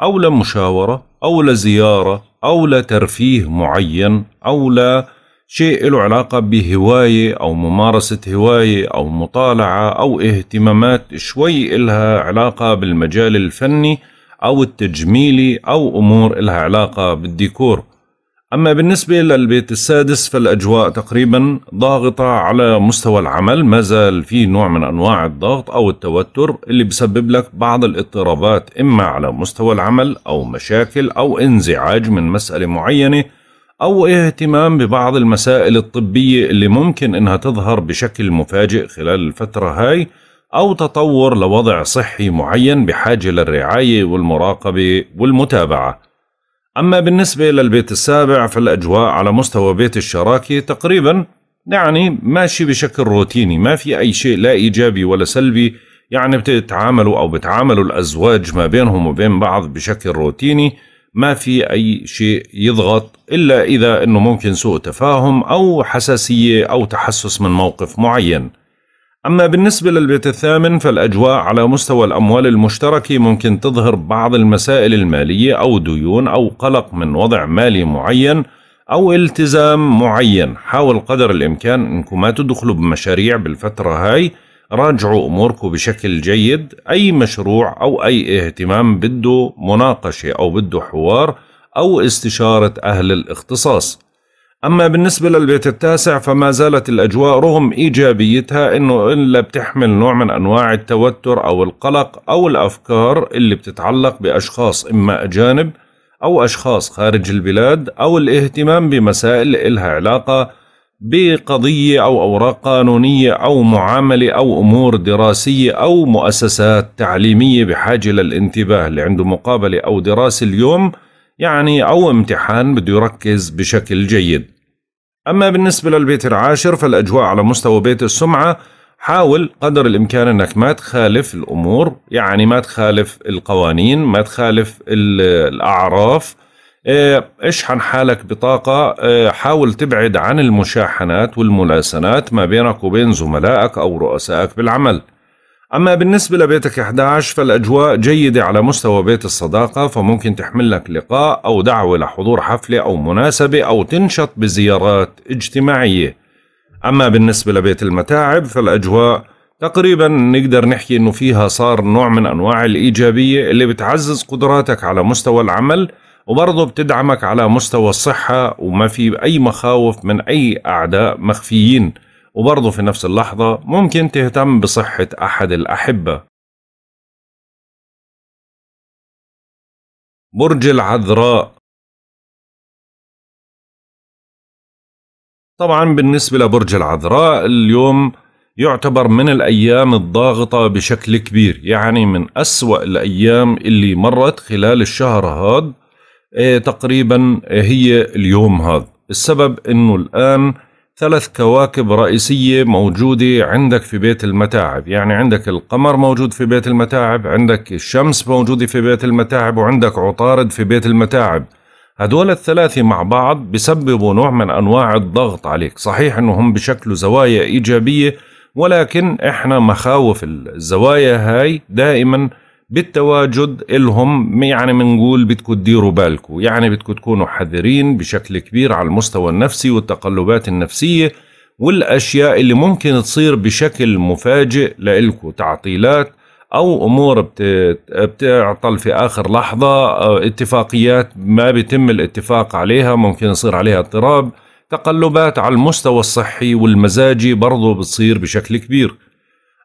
أو لمشاورة أو لزيارة أو لترفيه معين أو لشيء له علاقة بهواية أو ممارسة هواية أو مطالعة أو اهتمامات شوي إلها علاقة بالمجال الفني أو التجميلي أو أمور إلها علاقة بالديكور أما بالنسبة للبيت السادس فالأجواء تقريبا ضاغطة على مستوى العمل ما زال في نوع من أنواع الضغط أو التوتر اللي بسبب لك بعض الاضطرابات إما على مستوى العمل أو مشاكل أو انزعاج من مسألة معينة أو اهتمام ببعض المسائل الطبية اللي ممكن إنها تظهر بشكل مفاجئ خلال الفترة هاي أو تطور لوضع صحي معين بحاجة للرعاية والمراقبة والمتابعة أما بالنسبة للبيت السابع فالأجواء على مستوى بيت الشراكة تقريبا يعني ماشي بشكل روتيني ما في أي شيء لا إيجابي ولا سلبي يعني بتتعاملوا أو بتعاملوا الأزواج ما بينهم وبين بعض بشكل روتيني ما في أي شيء يضغط إلا إذا أنه ممكن سوء تفاهم أو حساسية أو تحسس من موقف معين أما بالنسبة للبيت الثامن فالأجواء على مستوى الأموال المشترك ممكن تظهر بعض المسائل المالية أو ديون أو قلق من وضع مالي معين أو التزام معين حاول قدر الإمكان أنكم ما تدخلوا بمشاريع بالفترة هاي راجعوا أموركم بشكل جيد أي مشروع أو أي اهتمام بده مناقشة أو بده حوار أو استشارة أهل الاختصاص أما بالنسبة للبيت التاسع فما زالت الأجواء رغم إيجابيتها إنه إلا بتحمل نوع من أنواع التوتر أو القلق أو الأفكار اللي بتتعلق بأشخاص إما أجانب أو أشخاص خارج البلاد أو الاهتمام بمسائل إلها علاقة بقضية أو أوراق قانونية أو معاملة أو أمور دراسية أو مؤسسات تعليمية بحاجة للانتباه اللي عنده مقابلة أو دراسة اليوم يعني أو امتحان بده يركز بشكل جيد أما بالنسبة للبيت العاشر فالأجواء على مستوى بيت السمعة حاول قدر الإمكان أنك ما تخالف الأمور يعني ما تخالف القوانين ما تخالف الأعراف اشحن إيه، حالك بطاقة إيه، حاول تبعد عن المشاحنات والملاسنات ما بينك وبين زملائك أو رؤسائك بالعمل أما بالنسبة لبيتك 11 فالأجواء جيدة على مستوى بيت الصداقة فممكن تحمل لك لقاء أو دعوة لحضور حفلة أو مناسبة أو تنشط بزيارات اجتماعية أما بالنسبة لبيت المتاعب فالأجواء تقريبا نقدر نحكي انه فيها صار نوع من انواع الايجابيه اللي بتعزز قدراتك على مستوى العمل وبرضه بتدعمك على مستوى الصحه وما في اي مخاوف من اي اعداء مخفيين وبرضه في نفس اللحظة ممكن تهتم بصحة أحد الأحبة برج العذراء طبعا بالنسبة لبرج العذراء اليوم يعتبر من الأيام الضاغطة بشكل كبير يعني من أسوأ الأيام اللي مرت خلال الشهر هذا إيه، تقريبا هي اليوم هذا السبب أنه الآن ثلاث كواكب رئيسية موجودة عندك في بيت المتاعب يعني عندك القمر موجود في بيت المتاعب عندك الشمس موجودة في بيت المتاعب وعندك عطارد في بيت المتاعب هدول الثلاثة مع بعض بسببوا نوع من أنواع الضغط عليك صحيح أنهم بشكل زوايا إيجابية ولكن إحنا مخاوف الزوايا هاي دائماً بالتواجد الهم يعني بنقول بدكم تديروا بالكم يعني بدكم تكونوا حذرين بشكل كبير على المستوى النفسي والتقلبات النفسية والأشياء اللي ممكن تصير بشكل مفاجئ لإلكم تعطيلات أو أمور بتعطل في آخر لحظة اتفاقيات ما بيتم الاتفاق عليها ممكن يصير عليها اضطراب تقلبات على المستوى الصحي والمزاجي برضو بتصير بشكل كبير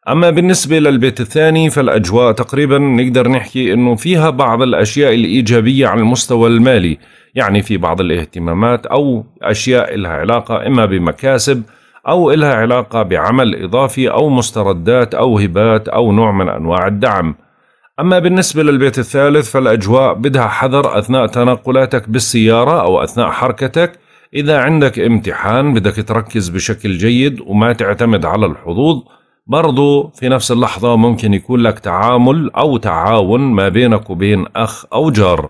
أما بالنسبة للبيت الثاني فالأجواء تقريبا نقدر نحكي أنه فيها بعض الأشياء الإيجابية على المستوى المالي يعني في بعض الاهتمامات أو أشياء لها علاقة إما بمكاسب أو لها علاقة بعمل إضافي أو مستردات أو هبات أو نوع من أنواع الدعم أما بالنسبة للبيت الثالث فالأجواء بدها حذر أثناء تنقلاتك بالسيارة أو أثناء حركتك إذا عندك امتحان بدك تركز بشكل جيد وما تعتمد على الحظوظ برضو في نفس اللحظة ممكن يكون لك تعامل أو تعاون ما بينك وبين أخ أو جار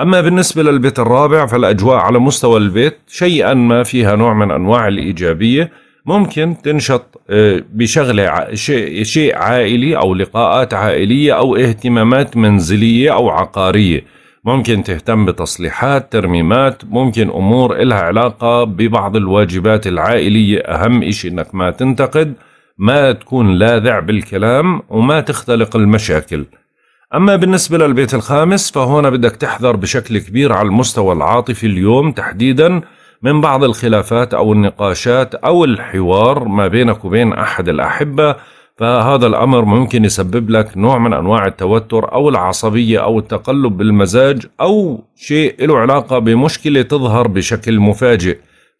أما بالنسبة للبيت الرابع فالأجواء على مستوى البيت شيئا ما فيها نوع من أنواع الإيجابية ممكن تنشط آه، بشغلة شيء عائلي أو لقاءات عائلية أو اهتمامات منزلية أو عقارية ممكن تهتم بتصليحات ترميمات ممكن أمور إلها علاقة ببعض الواجبات العائلية أهم إشي أنك ما تنتقد ما تكون لاذع بالكلام وما تختلق المشاكل أما بالنسبة للبيت الخامس فهنا بدك تحذر بشكل كبير على المستوى العاطفي اليوم تحديدا من بعض الخلافات أو النقاشات أو الحوار ما بينك وبين أحد الأحبة فهذا الأمر ممكن يسبب لك نوع من أنواع التوتر أو العصبية أو التقلب بالمزاج أو شيء له علاقة بمشكلة تظهر بشكل مفاجئ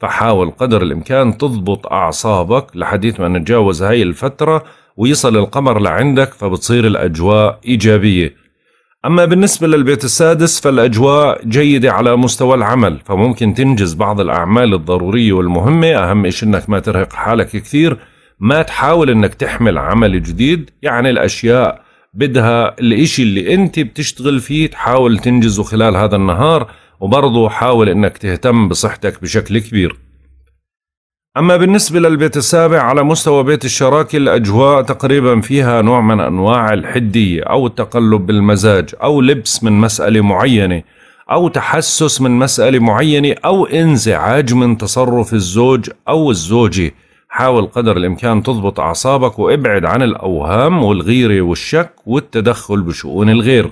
فحاول قدر الإمكان تضبط أعصابك لحديث ما نتجاوز هاي الفترة ويصل القمر لعندك فبتصير الأجواء إيجابية أما بالنسبة للبيت السادس فالأجواء جيدة على مستوى العمل فممكن تنجز بعض الأعمال الضرورية والمهمة أهم إيش أنك ما ترهق حالك كثير ما تحاول أنك تحمل عمل جديد يعني الأشياء بدها الإشي اللي أنت بتشتغل فيه تحاول تنجزه خلال هذا النهار وبرضه حاول انك تهتم بصحتك بشكل كبير أما بالنسبة للبيت السابع على مستوى بيت الشراكة الأجواء تقريبا فيها نوع من أنواع الحدية أو التقلب بالمزاج أو لبس من مسألة معينة أو تحسس من مسألة معينة أو انزعاج من تصرف الزوج أو الزوجة حاول قدر الإمكان تضبط أعصابك وابعد عن الأوهام والغيرة والشك والتدخل بشؤون الغير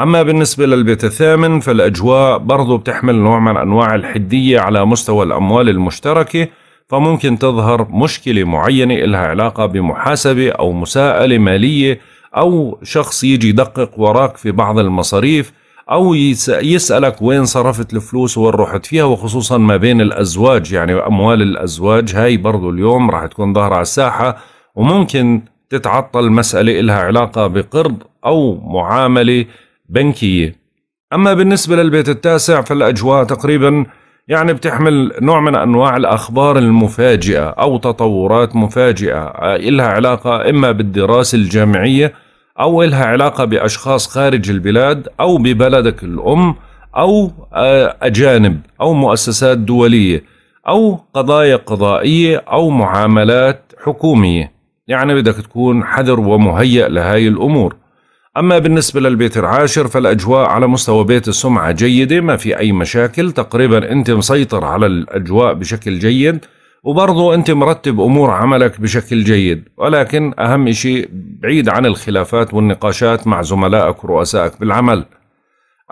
أما بالنسبة للبيت الثامن فالأجواء برضو بتحمل نوع من أنواع الحدية على مستوى الأموال المشتركة فممكن تظهر مشكلة معينة إلها علاقة بمحاسبة أو مساءلة مالية أو شخص يجي يدقق وراك في بعض المصاريف أو يسألك وين صرفت الفلوس وين رحت فيها وخصوصا ما بين الأزواج يعني أموال الأزواج هاي برضو اليوم راح تكون ظاهرة على الساحة وممكن تتعطل مسألة إلها علاقة بقرض أو معاملة بنكية أما بالنسبة للبيت التاسع فالأجواء تقريبا يعني بتحمل نوع من أنواع الأخبار المفاجئة أو تطورات مفاجئة إلها علاقة إما بالدراسة الجامعية أو إلها علاقة بأشخاص خارج البلاد أو ببلدك الأم أو آه، أجانب أو مؤسسات دولية أو قضايا قضائية أو معاملات حكومية يعني بدك تكون حذر ومهيئ لهاي الأمور أما بالنسبة للبيت العاشر فالأجواء على مستوى بيت السمعة جيدة ما في أي مشاكل تقريبا أنت مسيطر على الأجواء بشكل جيد وبرضو أنت مرتب أمور عملك بشكل جيد ولكن أهم شيء بعيد عن الخلافات والنقاشات مع زملائك ورؤسائك بالعمل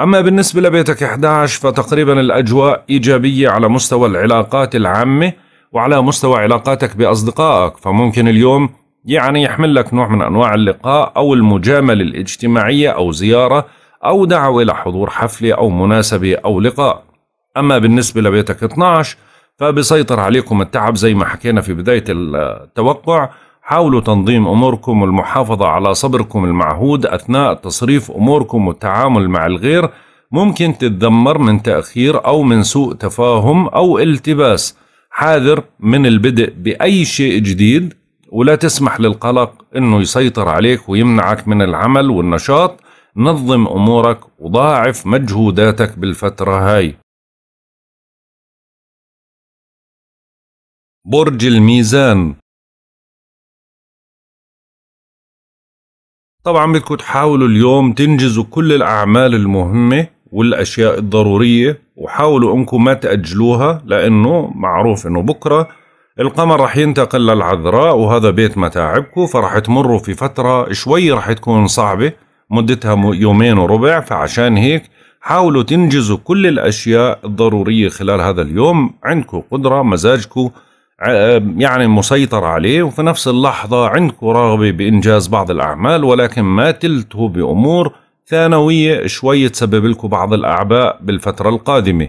أما بالنسبة لبيتك 11 فتقريبا الأجواء إيجابية على مستوى العلاقات العامة وعلى مستوى علاقاتك بأصدقائك فممكن اليوم يعني يحمل لك نوع من أنواع اللقاء أو المجاملة الاجتماعية أو زيارة أو دعوة إلى حضور حفلة أو مناسبة أو لقاء أما بالنسبة لبيتك 12 فبسيطر عليكم التعب زي ما حكينا في بداية التوقع حاولوا تنظيم أموركم والمحافظة على صبركم المعهود أثناء تصريف أموركم والتعامل مع الغير ممكن تتذمر من تأخير أو من سوء تفاهم أو التباس حاذر من البدء بأي شيء جديد ولا تسمح للقلق انه يسيطر عليك ويمنعك من العمل والنشاط نظم امورك وضاعف مجهوداتك بالفتره هاي برج الميزان طبعا بدكم تحاولوا اليوم تنجزوا كل الأعمال المهمة والأشياء الضرورية وحاولوا أنكم ما تأجلوها لأنه معروف أنه بكرة القمر رح ينتقل للعذراء وهذا بيت متاعبكم فرح تمروا في فترة شوي رح تكون صعبة مدتها يومين وربع فعشان هيك حاولوا تنجزوا كل الأشياء الضرورية خلال هذا اليوم عندكم قدرة مزاجكم يعني مسيطر عليه وفي نفس اللحظة عندكم رغبة بإنجاز بعض الأعمال ولكن ما تلتهوا بأمور ثانوية شوي تسبب لكم بعض الأعباء بالفترة القادمة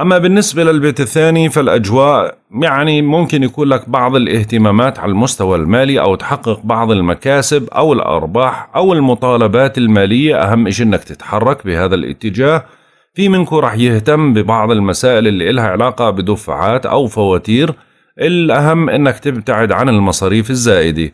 أما بالنسبة للبيت الثاني فالأجواء يعني ممكن يكون لك بعض الاهتمامات على المستوى المالي أو تحقق بعض المكاسب أو الأرباح أو المطالبات المالية أهم شيء أنك تتحرك بهذا الاتجاه في منكم رح يهتم ببعض المسائل اللي إلها علاقة بدفعات أو فواتير الأهم أنك تبتعد عن المصاريف الزائدة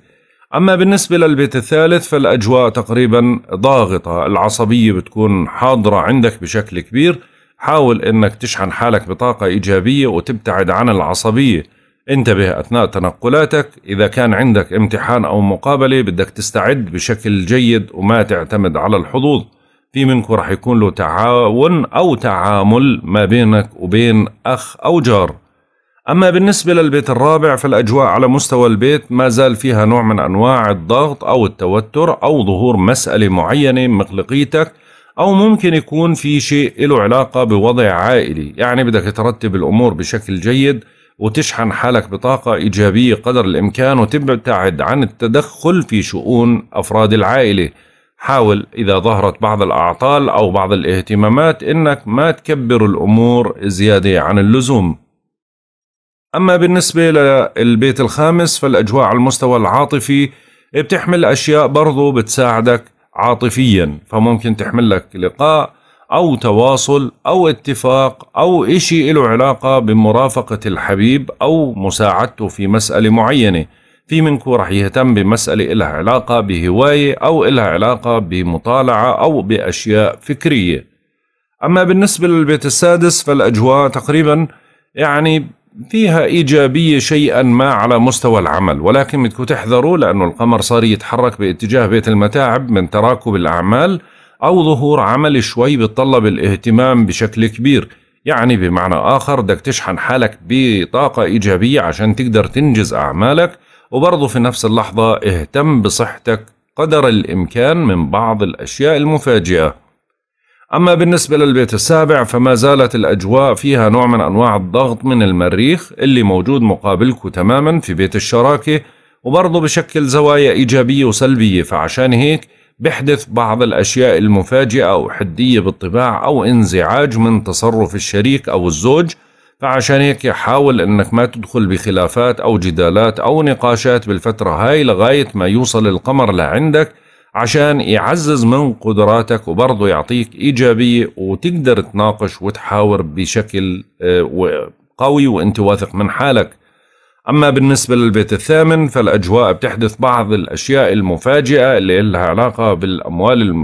أما بالنسبة للبيت الثالث فالأجواء تقريبا ضاغطة العصبية بتكون حاضرة عندك بشكل كبير حاول انك تشحن حالك بطاقة ايجابية وتبتعد عن العصبية انتبه اثناء تنقلاتك اذا كان عندك امتحان او مقابلة بدك تستعد بشكل جيد وما تعتمد على الحظوظ في منكم رح يكون له تعاون او تعامل ما بينك وبين اخ او جار أما بالنسبة للبيت الرابع فالأجواء على مستوى البيت ما زال فيها نوع من أنواع الضغط أو التوتر أو ظهور مسألة معينة مقلقيتك أو ممكن يكون في شيء له علاقة بوضع عائلي يعني بدك ترتب الأمور بشكل جيد وتشحن حالك بطاقة إيجابية قدر الإمكان وتبتعد عن التدخل في شؤون أفراد العائلة حاول إذا ظهرت بعض الأعطال أو بعض الاهتمامات إنك ما تكبر الأمور زيادة عن اللزوم أما بالنسبة للبيت الخامس فالأجواء على المستوى العاطفي بتحمل أشياء برضو بتساعدك عاطفيا فممكن تحمل لك لقاء أو تواصل أو اتفاق أو إشي له علاقة بمرافقة الحبيب أو مساعدته في مسألة معينة في منكم رح يهتم بمسألة إلها علاقة بهواية أو إلها علاقة بمطالعة أو بأشياء فكرية أما بالنسبة للبيت السادس فالأجواء تقريبا يعني فيها إيجابية شيئا ما على مستوى العمل ولكن بدكم تحذروا لأنه القمر صار يتحرك باتجاه بيت المتاعب من تراكب الأعمال أو ظهور عمل شوي بتطلب الاهتمام بشكل كبير يعني بمعنى آخر بدك تشحن حالك بطاقة إيجابية عشان تقدر تنجز أعمالك وبرضه في نفس اللحظة اهتم بصحتك قدر الإمكان من بعض الأشياء المفاجئة أما بالنسبة للبيت السابع فما زالت الأجواء فيها نوع من أنواع الضغط من المريخ اللي موجود مقابلكم تماما في بيت الشراكة وبرضه بشكل زوايا إيجابية وسلبية فعشان هيك بحدث بعض الأشياء المفاجئة أو حدية بالطباع أو انزعاج من تصرف الشريك أو الزوج فعشان هيك حاول أنك ما تدخل بخلافات أو جدالات أو نقاشات بالفترة هاي لغاية ما يوصل القمر لعندك عشان يعزز من قدراتك وبرضه يعطيك إيجابية وتقدر تناقش وتحاور بشكل آه، قوي وانت واثق من حالك أما بالنسبة للبيت الثامن فالأجواء بتحدث بعض الأشياء المفاجئة اللي لها علاقة بالأموال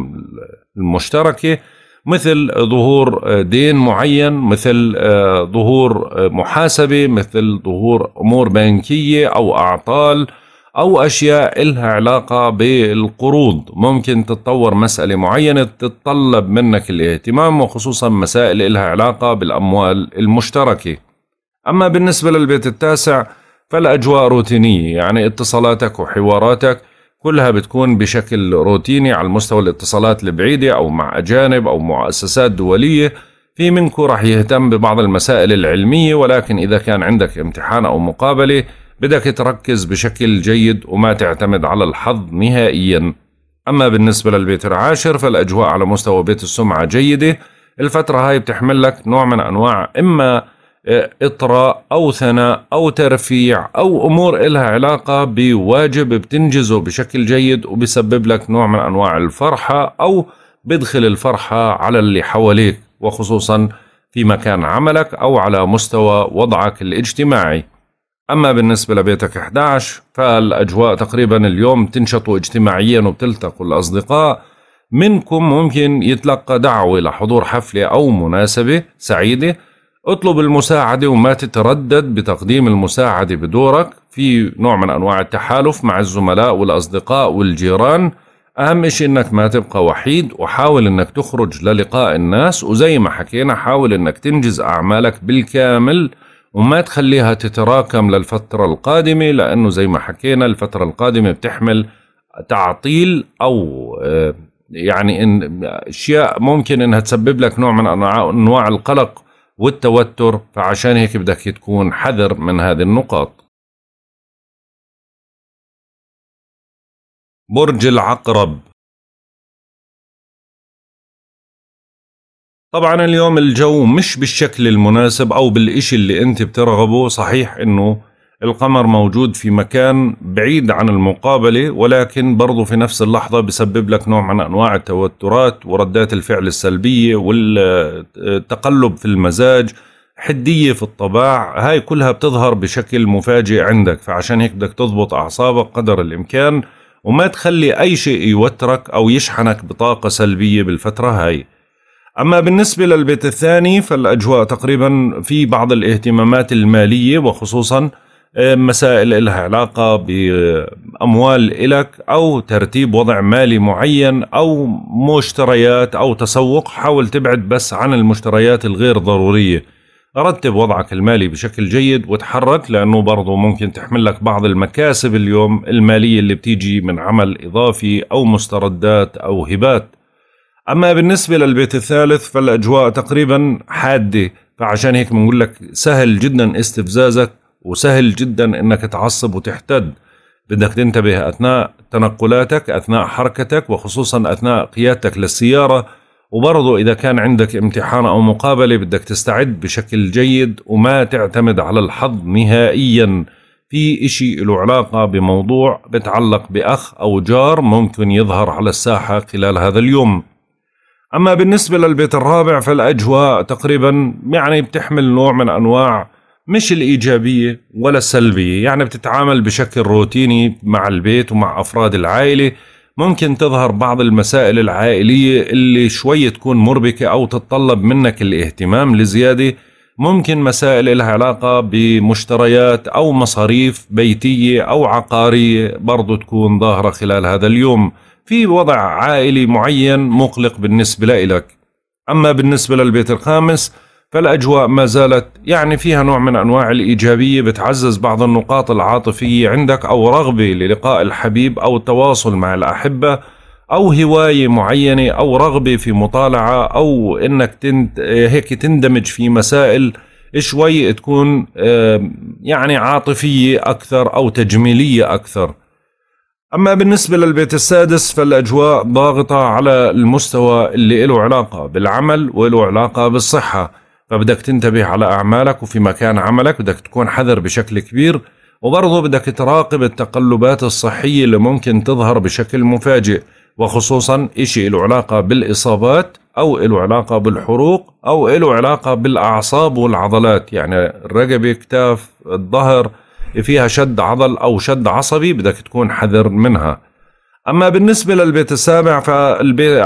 المشتركة مثل ظهور آه، دين معين مثل آه، ظهور محاسبة مثل ظهور أمور بنكية أو أعطال أو أشياء إلها علاقة بالقروض ممكن تتطور مسألة معينة تتطلب منك الاهتمام وخصوصا مسائل إلها علاقة بالأموال المشتركة أما بالنسبة للبيت التاسع فالأجواء روتينية يعني اتصالاتك وحواراتك كلها بتكون بشكل روتيني على المستوى الاتصالات البعيدة أو مع أجانب أو مؤسسات دولية في منكم رح يهتم ببعض المسائل العلمية ولكن إذا كان عندك امتحان أو مقابلة بدك تركز بشكل جيد وما تعتمد على الحظ نهائيا أما بالنسبة للبيت العاشر فالأجواء على مستوى بيت السمعة جيدة الفترة هاي بتحمل لك نوع من أنواع إما آه، إطراء أو ثناء أو ترفيع أو أمور إلها علاقة بواجب بتنجزه بشكل جيد وبسبب لك نوع من أنواع الفرحة أو بدخل الفرحة على اللي حواليك وخصوصا في مكان عملك أو على مستوى وضعك الاجتماعي أما بالنسبة لبيتك 11 فالأجواء تقريبا اليوم تنشطوا اجتماعيا وبتلتقوا الأصدقاء منكم ممكن يتلقى دعوة لحضور حفلة أو مناسبة سعيدة اطلب المساعدة وما تتردد بتقديم المساعدة بدورك في نوع من أنواع التحالف مع الزملاء والأصدقاء والجيران أهم شيء إنك ما تبقى وحيد وحاول إنك تخرج للقاء الناس وزي ما حكينا حاول إنك تنجز أعمالك بالكامل وما تخليها تتراكم للفترة القادمة لأنه زي ما حكينا الفترة القادمة بتحمل تعطيل أو آه، يعني إن أشياء ممكن إنها تسبب لك نوع من أنواع القلق والتوتر فعشان هيك بدك تكون حذر من هذه النقاط برج العقرب طبعا اليوم الجو مش بالشكل المناسب او بالإشي اللي انت بترغبه صحيح انه القمر موجود في مكان بعيد عن المقابلة ولكن برضو في نفس اللحظة بسبب لك نوع من أنواع التوترات وردات الفعل السلبية والتقلب في المزاج حدية في الطباع هاي كلها بتظهر بشكل مفاجئ عندك فعشان هيك بدك تضبط أعصابك قدر الإمكان وما تخلي أي شيء يوترك أو يشحنك بطاقة سلبية بالفترة هاي أما بالنسبة للبيت الثاني فالأجواء تقريبا في بعض الاهتمامات المالية وخصوصا آه، مسائل لها علاقة بأموال إلك أو ترتيب وضع مالي معين أو مشتريات أو تسوق حاول تبعد بس عن المشتريات الغير ضرورية رتب وضعك المالي بشكل جيد وتحرك لأنه برضو ممكن تحمل لك بعض المكاسب اليوم المالية اللي بتيجي من عمل إضافي أو مستردات أو هبات أما بالنسبة للبيت الثالث فالأجواء تقريبا حادة فعشان هيك بنقول لك سهل جدا استفزازك وسهل جدا أنك تعصب وتحتد بدك تنتبه أثناء تنقلاتك أثناء حركتك وخصوصا أثناء قيادتك للسيارة وبرضه إذا كان عندك امتحان أو مقابلة بدك تستعد بشكل جيد وما تعتمد على الحظ نهائياً في إشي له علاقة بموضوع بتعلق بأخ أو جار ممكن يظهر على الساحة خلال هذا اليوم أما بالنسبة للبيت الرابع فالأجواء تقريبا يعني بتحمل نوع من أنواع مش الإيجابية ولا السلبية يعني بتتعامل بشكل روتيني مع البيت ومع أفراد العائلة ممكن تظهر بعض المسائل العائلية اللي شوي تكون مربكة أو تتطلب منك الاهتمام لزيادة ممكن مسائل لها علاقة بمشتريات أو مصاريف بيتية أو عقارية برضو تكون ظاهرة خلال هذا اليوم في وضع عائلي معين مقلق بالنسبة لك أما بالنسبة للبيت الخامس فالأجواء ما زالت يعني فيها نوع من أنواع الإيجابية بتعزز بعض النقاط العاطفية عندك أو رغبة للقاء الحبيب أو التواصل مع الأحبة أو هواية معينة أو رغبة في مطالعة أو إنك تند هيك تندمج في مسائل شوي تكون يعني عاطفية أكثر أو تجميلية أكثر أما بالنسبة للبيت السادس فالأجواء ضاغطة على المستوى اللي له علاقة بالعمل وله علاقة بالصحة فبدك تنتبه على أعمالك وفي مكان عملك بدك تكون حذر بشكل كبير وبرضه بدك تراقب التقلبات الصحية اللي ممكن تظهر بشكل مفاجئ وخصوصا إشي له علاقة بالإصابات أو له علاقة بالحروق أو له علاقة بالأعصاب والعضلات يعني الرقبة كتاف الظهر فيها شد عضل أو شد عصبي بدك تكون حذر منها أما بالنسبة للبيت السابع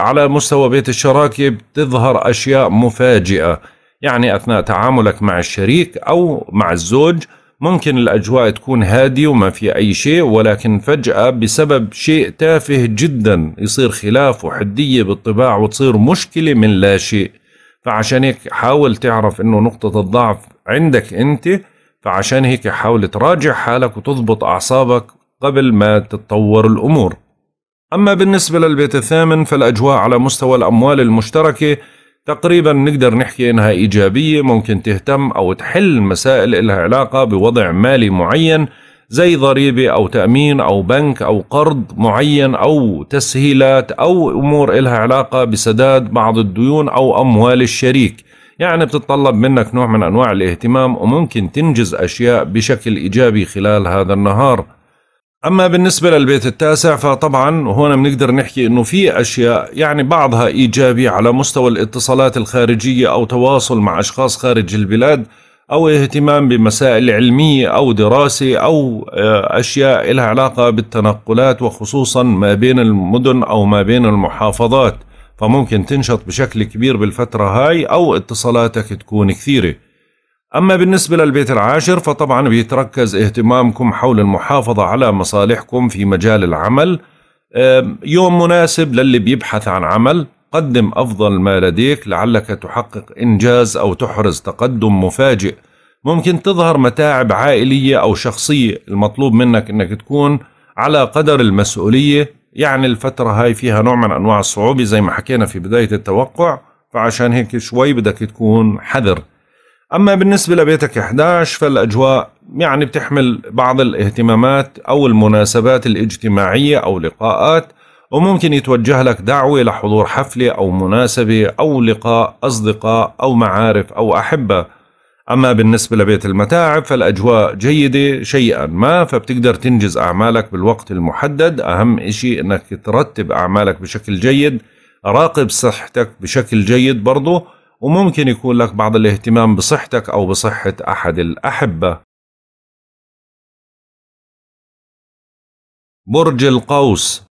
على مستوى بيت الشراكة بتظهر أشياء مفاجئة يعني أثناء تعاملك مع الشريك أو مع الزوج ممكن الأجواء تكون هادية وما في أي شيء ولكن فجأة بسبب شيء تافه جدا يصير خلاف وحدية بالطباع وتصير مشكلة من لا شيء فعشان هيك حاول تعرف أنه نقطة الضعف عندك أنت فعشان هيك حاول تراجع حالك وتضبط أعصابك قبل ما تتطور الأمور أما بالنسبة للبيت الثامن فالأجواء على مستوى الأموال المشتركة تقريبا نقدر نحكي إنها إيجابية ممكن تهتم أو تحل مسائل إلها علاقة بوضع مالي معين زي ضريبة أو تأمين أو بنك أو قرض معين أو تسهيلات أو أمور إلها علاقة بسداد بعض الديون أو أموال الشريك يعني بتتطلب منك نوع من أنواع الاهتمام وممكن تنجز أشياء بشكل إيجابي خلال هذا النهار أما بالنسبة للبيت التاسع فطبعا هنا بنقدر نحكي أنه في أشياء يعني بعضها إيجابي على مستوى الاتصالات الخارجية أو تواصل مع أشخاص خارج البلاد أو اهتمام بمسائل علمية أو دراسة أو آه، أشياء لها علاقة بالتنقلات وخصوصا ما بين المدن أو ما بين المحافظات فممكن تنشط بشكل كبير بالفترة هاي أو اتصالاتك تكون كثيرة أما بالنسبة للبيت العاشر فطبعا بيتركز اهتمامكم حول المحافظة على مصالحكم في مجال العمل يوم مناسب للي بيبحث عن عمل قدم أفضل ما لديك لعلك تحقق إنجاز أو تحرز تقدم مفاجئ ممكن تظهر متاعب عائلية أو شخصية المطلوب منك أنك تكون على قدر المسؤولية يعني الفترة هاي فيها نوع من أنواع الصعوبة زي ما حكينا في بداية التوقع فعشان هيك شوي بدك تكون حذر أما بالنسبة لبيتك 11 فالأجواء يعني بتحمل بعض الاهتمامات أو المناسبات الاجتماعية أو لقاءات وممكن يتوجه لك دعوة لحضور حفلة أو مناسبة أو لقاء أصدقاء أو معارف أو أحبة أما بالنسبة لبيت المتاعب فالأجواء جيدة شيئا ما فبتقدر تنجز أعمالك بالوقت المحدد أهم إشي أنك ترتب أعمالك بشكل جيد راقب صحتك بشكل جيد برضو وممكن يكون لك بعض الاهتمام بصحتك أو بصحة أحد الأحبة برج القوس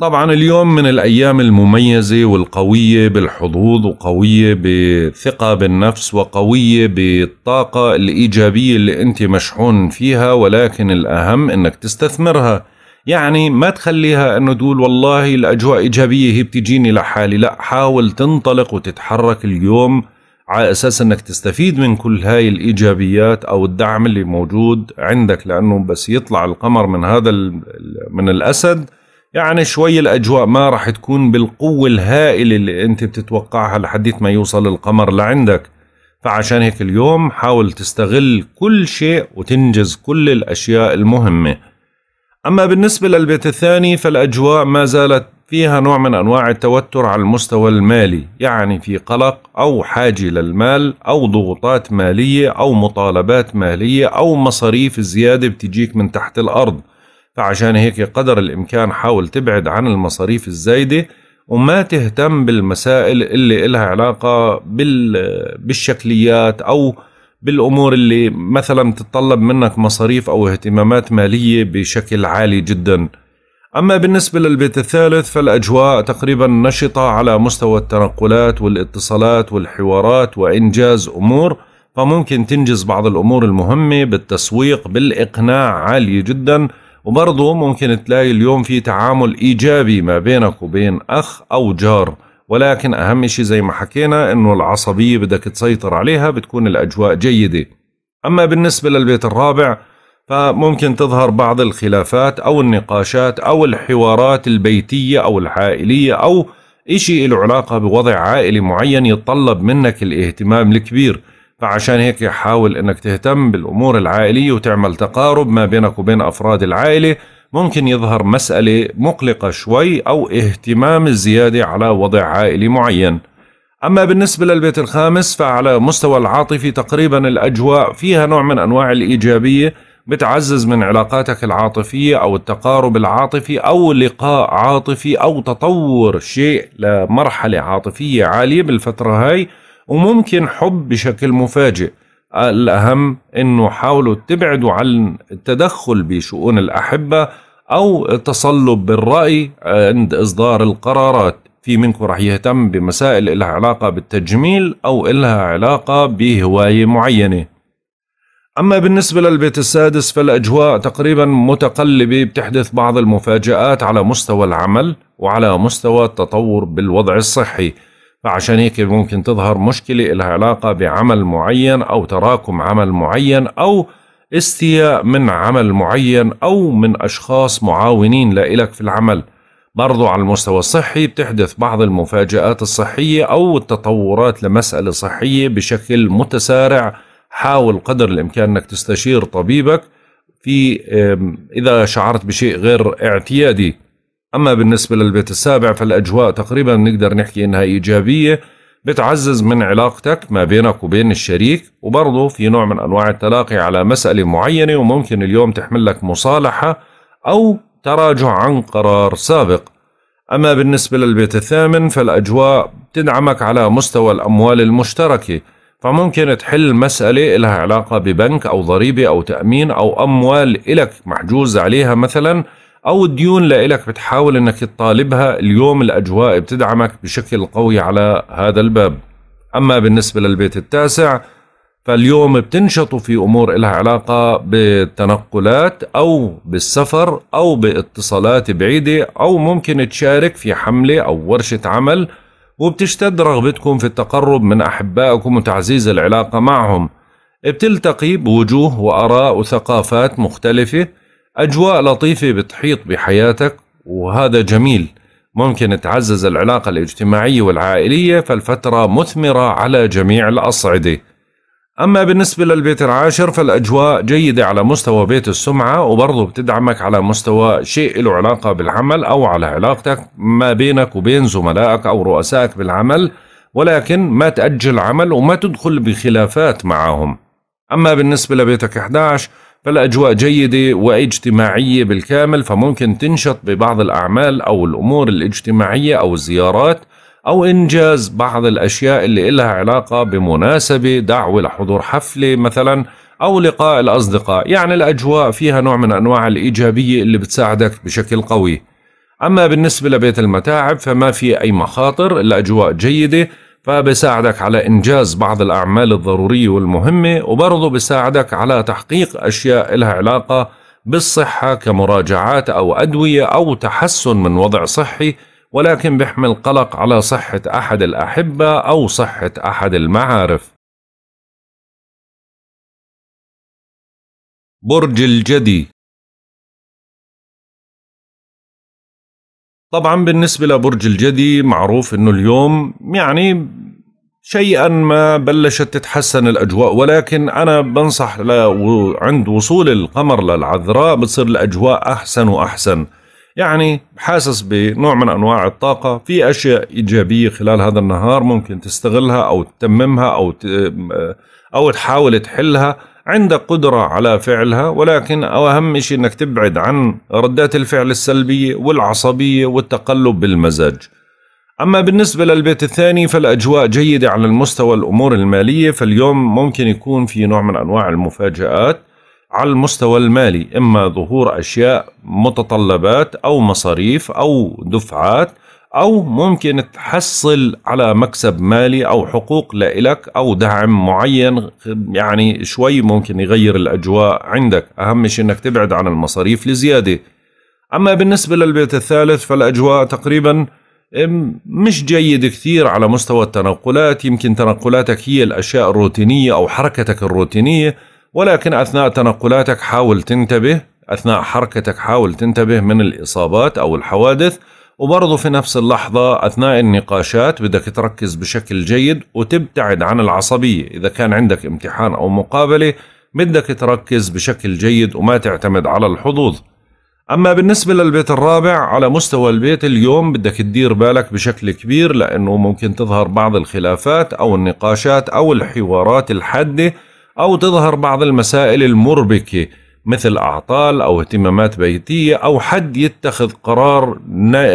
طبعا اليوم من الايام المميزه والقويه بالحظوظ وقويه بالثقه بالنفس وقويه بالطاقه الايجابيه اللي انت مشحون فيها ولكن الاهم انك تستثمرها يعني ما تخليها انه تقول والله الاجواء ايجابيه هي بتجيني لحالي لا حاول تنطلق وتتحرك اليوم على اساس انك تستفيد من كل هاي الايجابيات او الدعم اللي موجود عندك لانه بس يطلع القمر من هذا من الاسد يعني شوي الأجواء ما راح تكون بالقوة الهائلة اللي أنت بتتوقعها لحديت ما يوصل القمر لعندك فعشان هيك اليوم حاول تستغل كل شيء وتنجز كل الأشياء المهمة أما بالنسبة للبيت الثاني فالأجواء ما زالت فيها نوع من أنواع التوتر على المستوى المالي يعني في قلق أو حاجة للمال أو ضغوطات مالية أو مطالبات مالية أو مصاريف زيادة بتجيك من تحت الأرض فعشان هيك قدر الإمكان حاول تبعد عن المصاريف الزايدة وما تهتم بالمسائل اللي إلها علاقة بالشكليات أو بالأمور اللي مثلا تتطلب منك مصاريف أو اهتمامات مالية بشكل عالي جدا أما بالنسبة للبيت الثالث فالأجواء تقريبا نشطة على مستوى التنقلات والاتصالات والحوارات وإنجاز أمور فممكن تنجز بعض الأمور المهمة بالتسويق بالإقناع عالي جداً وبرضه ممكن تلاقي اليوم في تعامل إيجابي ما بينك وبين أخ أو جار ولكن أهم شيء زي ما حكينا أنه العصبية بدك تسيطر عليها بتكون الأجواء جيدة أما بالنسبة للبيت الرابع فممكن تظهر بعض الخلافات أو النقاشات أو الحوارات البيتية أو العائلية أو إشي له علاقة بوضع عائلي معين يتطلب منك الاهتمام الكبير فعشان هيك حاول انك تهتم بالامور العائليه وتعمل تقارب ما بينك وبين افراد العائله ممكن يظهر مساله مقلقه شوي او اهتمام زياده على وضع عائلي معين أما بالنسبة للبيت الخامس فعلى مستوى العاطفي تقريبا الأجواء فيها نوع من أنواع الإيجابية بتعزز من علاقاتك العاطفية أو التقارب العاطفي أو لقاء عاطفي أو تطور شيء لمرحلة عاطفية عالية بالفترة هاي وممكن حب بشكل مفاجئ الأهم أنه حاولوا تبعدوا عن التدخل بشؤون الأحبة أو التصلب بالرأي عند إصدار القرارات في منكم رح يهتم بمسائل إلها علاقة بالتجميل أو إلها علاقة بهواية معينة أما بالنسبة للبيت السادس فالأجواء تقريبا متقلبة بتحدث بعض المفاجآت على مستوى العمل وعلى مستوى التطور بالوضع الصحي فعشان هيك ممكن تظهر مشكلة لها علاقة بعمل معين أو تراكم عمل معين أو استياء من عمل معين أو من أشخاص معاونين لإلك في العمل برضو على المستوى الصحي بتحدث بعض المفاجآت الصحية أو التطورات لمسألة صحية بشكل متسارع حاول قدر الإمكان أنك تستشير طبيبك في إذا شعرت بشيء غير اعتيادي أما بالنسبة للبيت السابع فالأجواء تقريبا نقدر نحكي إنها إيجابية بتعزز من علاقتك ما بينك وبين الشريك وبرضه في نوع من أنواع التلاقي على مسألة معينة وممكن اليوم تحمل لك مصالحة أو تراجع عن قرار سابق أما بالنسبة للبيت الثامن فالأجواء تدعمك على مستوى الأموال المشتركة فممكن تحل مسألة لها علاقة ببنك أو ضريبة أو تأمين أو أموال إلك محجوز عليها مثلاً او الديون لإلك بتحاول انك تطالبها اليوم الاجواء بتدعمك بشكل قوي على هذا الباب اما بالنسبه للبيت التاسع فاليوم بتنشطوا في امور لها علاقه بالتنقلات او بالسفر او باتصالات بعيده او ممكن تشارك في حمله او ورشه عمل وبتشتد رغبتكم في التقرب من احبائكم وتعزيز العلاقه معهم بتلتقي بوجوه واراء وثقافات مختلفه أجواء لطيفة بتحيط بحياتك وهذا جميل ممكن تعزز العلاقة الاجتماعية والعائلية فالفترة مثمرة على جميع الأصعدة أما بالنسبة للبيت العاشر فالأجواء جيدة على مستوى بيت السمعة وبرضه بتدعمك على مستوى شيء له علاقة بالعمل أو على علاقتك ما بينك وبين زملائك أو رؤسائك بالعمل ولكن ما تأجل عمل وما تدخل بخلافات معهم أما بالنسبة لبيتك 11 فالأجواء جيدة واجتماعية بالكامل فممكن تنشط ببعض الأعمال أو الأمور الاجتماعية أو الزيارات أو إنجاز بعض الأشياء اللي إلها علاقة بمناسبة دعوة لحضور حفلة مثلا أو لقاء الأصدقاء يعني الأجواء فيها نوع من أنواع الإيجابية اللي بتساعدك بشكل قوي أما بالنسبة لبيت المتاعب فما في أي مخاطر الأجواء جيدة فبساعدك على إنجاز بعض الأعمال الضرورية والمهمة وبرضه بساعدك على تحقيق أشياء لها علاقة بالصحة كمراجعات أو أدوية أو تحسن من وضع صحي ولكن بيحمل قلق على صحة أحد الأحبة أو صحة أحد المعارف برج الجدي طبعا بالنسبة لبرج الجدي معروف انه اليوم يعني شيئا ما بلشت تتحسن الاجواء ولكن انا بنصح عند وصول القمر للعذراء بتصير الاجواء احسن واحسن يعني حاسس بنوع من انواع الطاقه في اشياء ايجابيه خلال هذا النهار ممكن تستغلها او تتممها او او تحاول تحلها عندك قدرة على فعلها ولكن أهم شيء أنك تبعد عن ردات الفعل السلبية والعصبية والتقلب بالمزاج أما بالنسبة للبيت الثاني فالأجواء جيدة على المستوى الأمور المالية فاليوم ممكن يكون في نوع من أنواع المفاجآت على المستوى المالي إما ظهور أشياء متطلبات أو مصاريف أو دفعات أو ممكن تحصل على مكسب مالي أو حقوق لإلك أو دعم معين يعني شوي ممكن يغير الأجواء عندك أهم شيء أنك تبعد عن المصاريف لزيادة أما بالنسبة للبيت الثالث فالأجواء تقريبا مش جيد كثير على مستوى التنقلات يمكن تنقلاتك هي الأشياء الروتينية أو حركتك الروتينية ولكن أثناء تنقلاتك حاول تنتبه أثناء حركتك حاول تنتبه من الإصابات أو الحوادث وبرضه في نفس اللحظة أثناء النقاشات بدك تركز بشكل جيد وتبتعد عن العصبية إذا كان عندك امتحان أو مقابلة بدك تركز بشكل جيد وما تعتمد على الحظوظ أما بالنسبة للبيت الرابع على مستوى البيت اليوم بدك تدير بالك بشكل كبير لأنه ممكن تظهر بعض الخلافات أو النقاشات أو الحوارات الحادة أو تظهر بعض المسائل المربكة مثل أعطال أو اهتمامات بيتية أو حد يتخذ قرار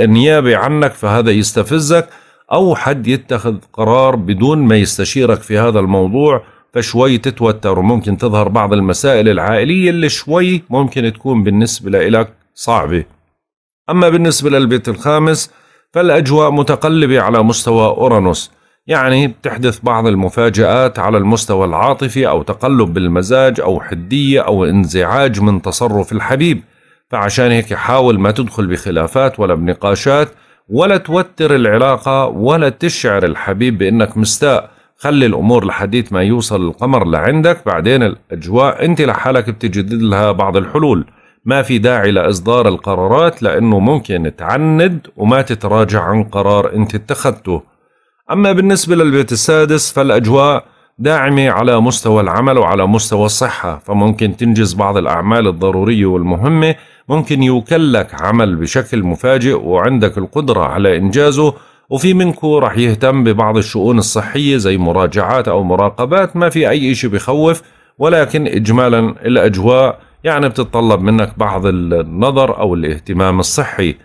نيابي عنك فهذا يستفزك أو حد يتخذ قرار بدون ما يستشيرك في هذا الموضوع فشوي تتوتر وممكن تظهر بعض المسائل العائلية اللي شوي ممكن تكون بالنسبة لك صعبة أما بالنسبة للبيت الخامس فالأجواء متقلبة على مستوى أورانوس يعني بتحدث بعض المفاجآت على المستوى العاطفي أو تقلب بالمزاج أو حدية أو انزعاج من تصرف الحبيب فعشان هيك حاول ما تدخل بخلافات ولا بنقاشات ولا توتر العلاقة ولا تشعر الحبيب بأنك مستاء خلي الأمور لحديت ما يوصل القمر لعندك بعدين الأجواء أنت لحالك بتجدد لها بعض الحلول ما في داعي لإصدار القرارات لأنه ممكن تعند وما تتراجع عن قرار أنت اتخذته أما بالنسبة للبيت السادس فالأجواء داعمة على مستوى العمل وعلى مستوى الصحة فممكن تنجز بعض الأعمال الضرورية والمهمة ممكن يوكلك عمل بشكل مفاجئ وعندك القدرة على إنجازه وفي منكو رح يهتم ببعض الشؤون الصحية زي مراجعات أو مراقبات ما في أي إشي بخوف ولكن إجمالا الأجواء يعني بتتطلب منك بعض النظر أو الاهتمام الصحي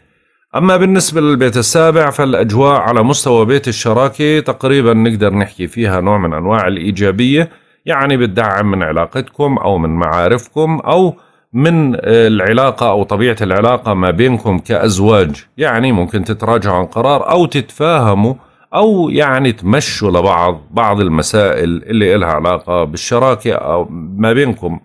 أما بالنسبة للبيت السابع فالأجواء على مستوى بيت الشراكة تقريبا نقدر نحكي فيها نوع من أنواع الإيجابية يعني بتدعم من علاقتكم أو من معارفكم أو من العلاقة أو طبيعة العلاقة ما بينكم كأزواج يعني ممكن تتراجعوا عن قرار أو تتفاهموا أو يعني تمشوا لبعض بعض المسائل اللي إلها علاقة بالشراكة أو ما بينكم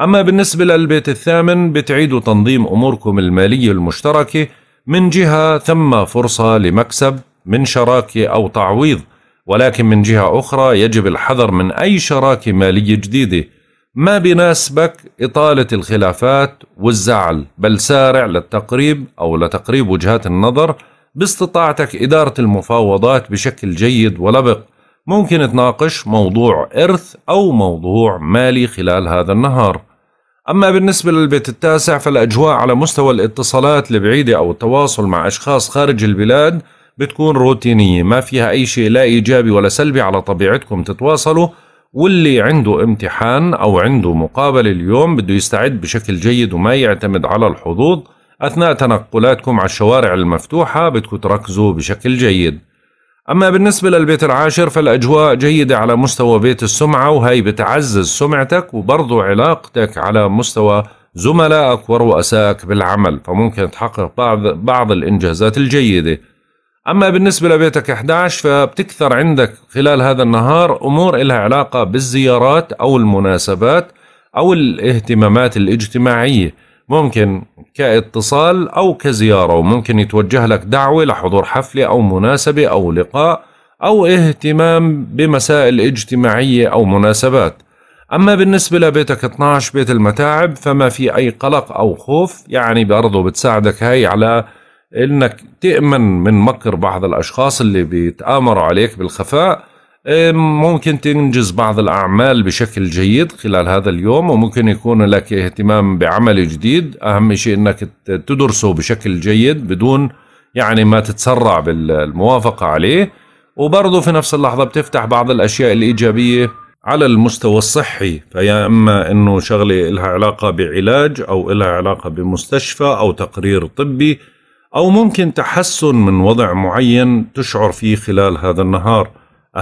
أما بالنسبة للبيت الثامن بتعيدوا تنظيم أموركم المالية المشتركة من جهة ثم فرصة لمكسب من شراكة أو تعويض ولكن من جهة أخرى يجب الحذر من أي شراكة مالية جديدة ما بناسبك إطالة الخلافات والزعل بل سارع للتقريب أو لتقريب وجهات النظر باستطاعتك إدارة المفاوضات بشكل جيد ولبق ممكن تناقش موضوع إرث أو موضوع مالي خلال هذا النهار أما بالنسبة للبيت التاسع فالأجواء على مستوى الاتصالات البعيدة أو التواصل مع أشخاص خارج البلاد بتكون روتينية ما فيها أي شيء لا إيجابي ولا سلبي على طبيعتكم تتواصلوا واللي عنده امتحان أو عنده مقابلة اليوم بده يستعد بشكل جيد وما يعتمد على الحظوظ أثناء تنقلاتكم على الشوارع المفتوحة بدكم تركزوا بشكل جيد أما بالنسبة للبيت العاشر فالأجواء جيدة على مستوى بيت السمعة وهي بتعزز سمعتك وبرضو علاقتك على مستوى زملائك ورؤسائك بالعمل فممكن تحقق بعض, بعض الإنجازات الجيدة أما بالنسبة لبيتك 11 فبتكثر عندك خلال هذا النهار أمور إلها علاقة بالزيارات أو المناسبات أو الاهتمامات الاجتماعية ممكن كاتصال أو كزيارة وممكن يتوجه لك دعوة لحضور حفلة أو مناسبة أو لقاء أو اهتمام بمسائل اجتماعية أو مناسبات أما بالنسبة لبيتك 12 بيت المتاعب فما في أي قلق أو خوف يعني برضو بتساعدك هاي على إنك تأمن من مكر بعض الأشخاص اللي بيتآمروا عليك بالخفاء إيه، ممكن تنجز بعض الأعمال بشكل جيد خلال هذا اليوم وممكن يكون لك اهتمام بعمل جديد أهم شيء أنك تدرسه بشكل جيد بدون يعني ما تتسرع بالموافقة عليه وبرضه في نفس اللحظة بتفتح بعض الأشياء الإيجابية على المستوى الصحي فيا إما أنه شغلة إلها علاقة بعلاج أو إلها علاقة بمستشفى أو تقرير طبي أو ممكن تحسن من وضع معين تشعر فيه خلال هذا النهار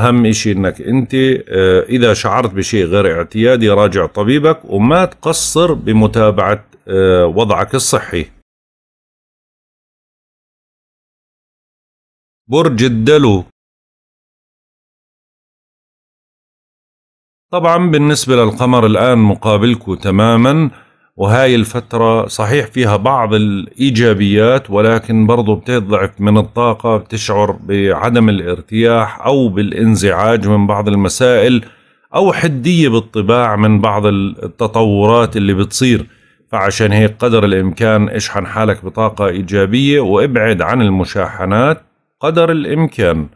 اهم اشي انك انت آه، اذا شعرت بشيء غير اعتيادي راجع طبيبك وما تقصر بمتابعة آه، وضعك الصحي برج الدلو طبعا بالنسبة للقمر الآن مقابلكم تماماً وهاي الفترة صحيح فيها بعض الإيجابيات ولكن برضو بتضعف من الطاقة بتشعر بعدم الارتياح أو بالانزعاج من بعض المسائل أو حدية بالطباع من بعض التطورات اللي بتصير فعشان هيك قدر الإمكان اشحن حالك بطاقة إيجابية وابعد عن المشاحنات قدر الإمكان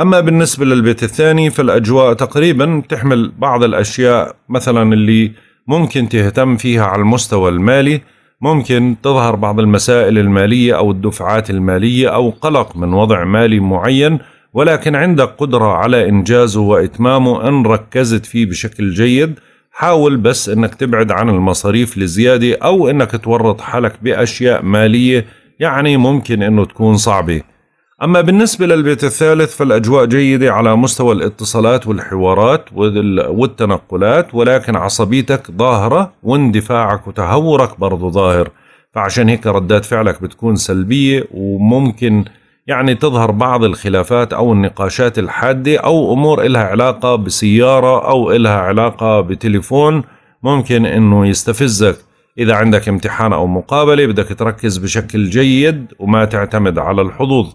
أما بالنسبة للبيت الثاني فالأجواء تقريبا بتحمل بعض الأشياء مثلا اللي ممكن تهتم فيها على المستوى المالي ممكن تظهر بعض المسائل المالية أو الدفعات المالية أو قلق من وضع مالي معين ولكن عندك قدرة على إنجازه وإتمامه إن ركزت فيه بشكل جيد حاول بس إنك تبعد عن المصاريف الزيادة أو إنك تورط حالك بأشياء مالية يعني ممكن إنه تكون صعبة أما بالنسبة للبيت الثالث فالأجواء جيدة على مستوى الاتصالات والحوارات والتنقلات ولكن عصبيتك ظاهرة واندفاعك وتهورك برضو ظاهر فعشان هيك ردات فعلك بتكون سلبية وممكن يعني تظهر بعض الخلافات أو النقاشات الحادة أو أمور إلها علاقة بسيارة أو إلها علاقة بتليفون ممكن أنه يستفزك إذا عندك امتحان أو مقابلة بدك تركز بشكل جيد وما تعتمد على الحظوظ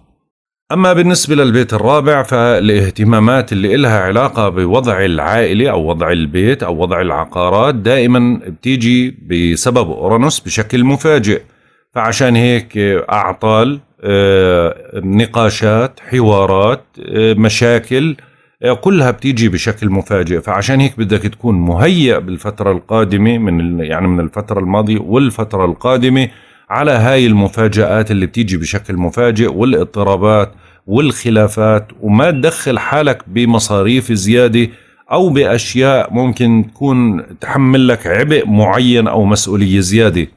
أما بالنسبة للبيت الرابع فالاهتمامات اللي إلها علاقة بوضع العائلة أو وضع البيت أو وضع العقارات دائما بتيجي بسبب أورانوس بشكل مفاجئ فعشان هيك أعطال آه، نقاشات حوارات آه، مشاكل آه، كلها بتيجي بشكل مفاجئ فعشان هيك بدك تكون مهيئ بالفترة القادمة من يعني من الفترة الماضية والفترة القادمة على هاي المفاجآت اللي بتيجي بشكل مفاجئ والاضطرابات والخلافات وما تدخل حالك بمصاريف زيادة أو بأشياء ممكن تكون تحمل لك عبء معين أو مسؤولية زيادة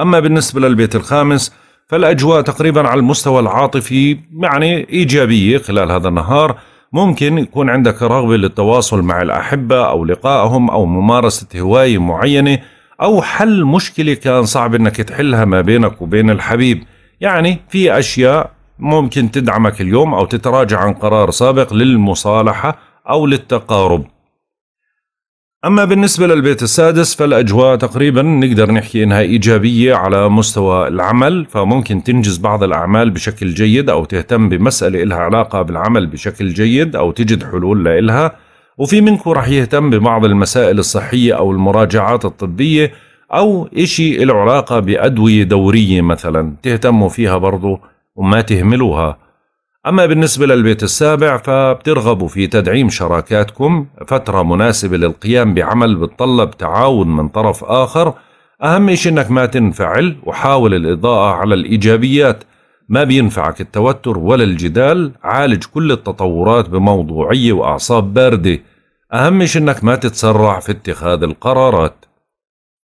أما بالنسبة للبيت الخامس فالأجواء تقريبا على المستوى العاطفي يعني إيجابية خلال هذا النهار ممكن يكون عندك رغبة للتواصل مع الأحبة أو لقائهم أو ممارسة هواية معينة أو حل مشكلة كان صعب أنك تحلها ما بينك وبين الحبيب يعني في أشياء ممكن تدعمك اليوم أو تتراجع عن قرار سابق للمصالحة أو للتقارب أما بالنسبة للبيت السادس فالأجواء تقريبا نقدر نحكي إنها إيجابية على مستوى العمل فممكن تنجز بعض الأعمال بشكل جيد أو تهتم بمسألة إلها علاقة بالعمل بشكل جيد أو تجد حلول لإلها وفي منكم راح يهتم ببعض المسائل الصحية أو المراجعات الطبية أو إشي له علاقة بأدوية دورية مثلا تهتموا فيها برضو وما تهملوها أما بالنسبة للبيت السابع فبترغبوا في تدعيم شراكاتكم فترة مناسبة للقيام بعمل بتطلب تعاون من طرف آخر أهم شيء أنك ما تنفعل وحاول الإضاءة على الإيجابيات ما بينفعك التوتر ولا الجدال عالج كل التطورات بموضوعية وأعصاب باردة أهم شيء أنك ما تتسرع في اتخاذ القرارات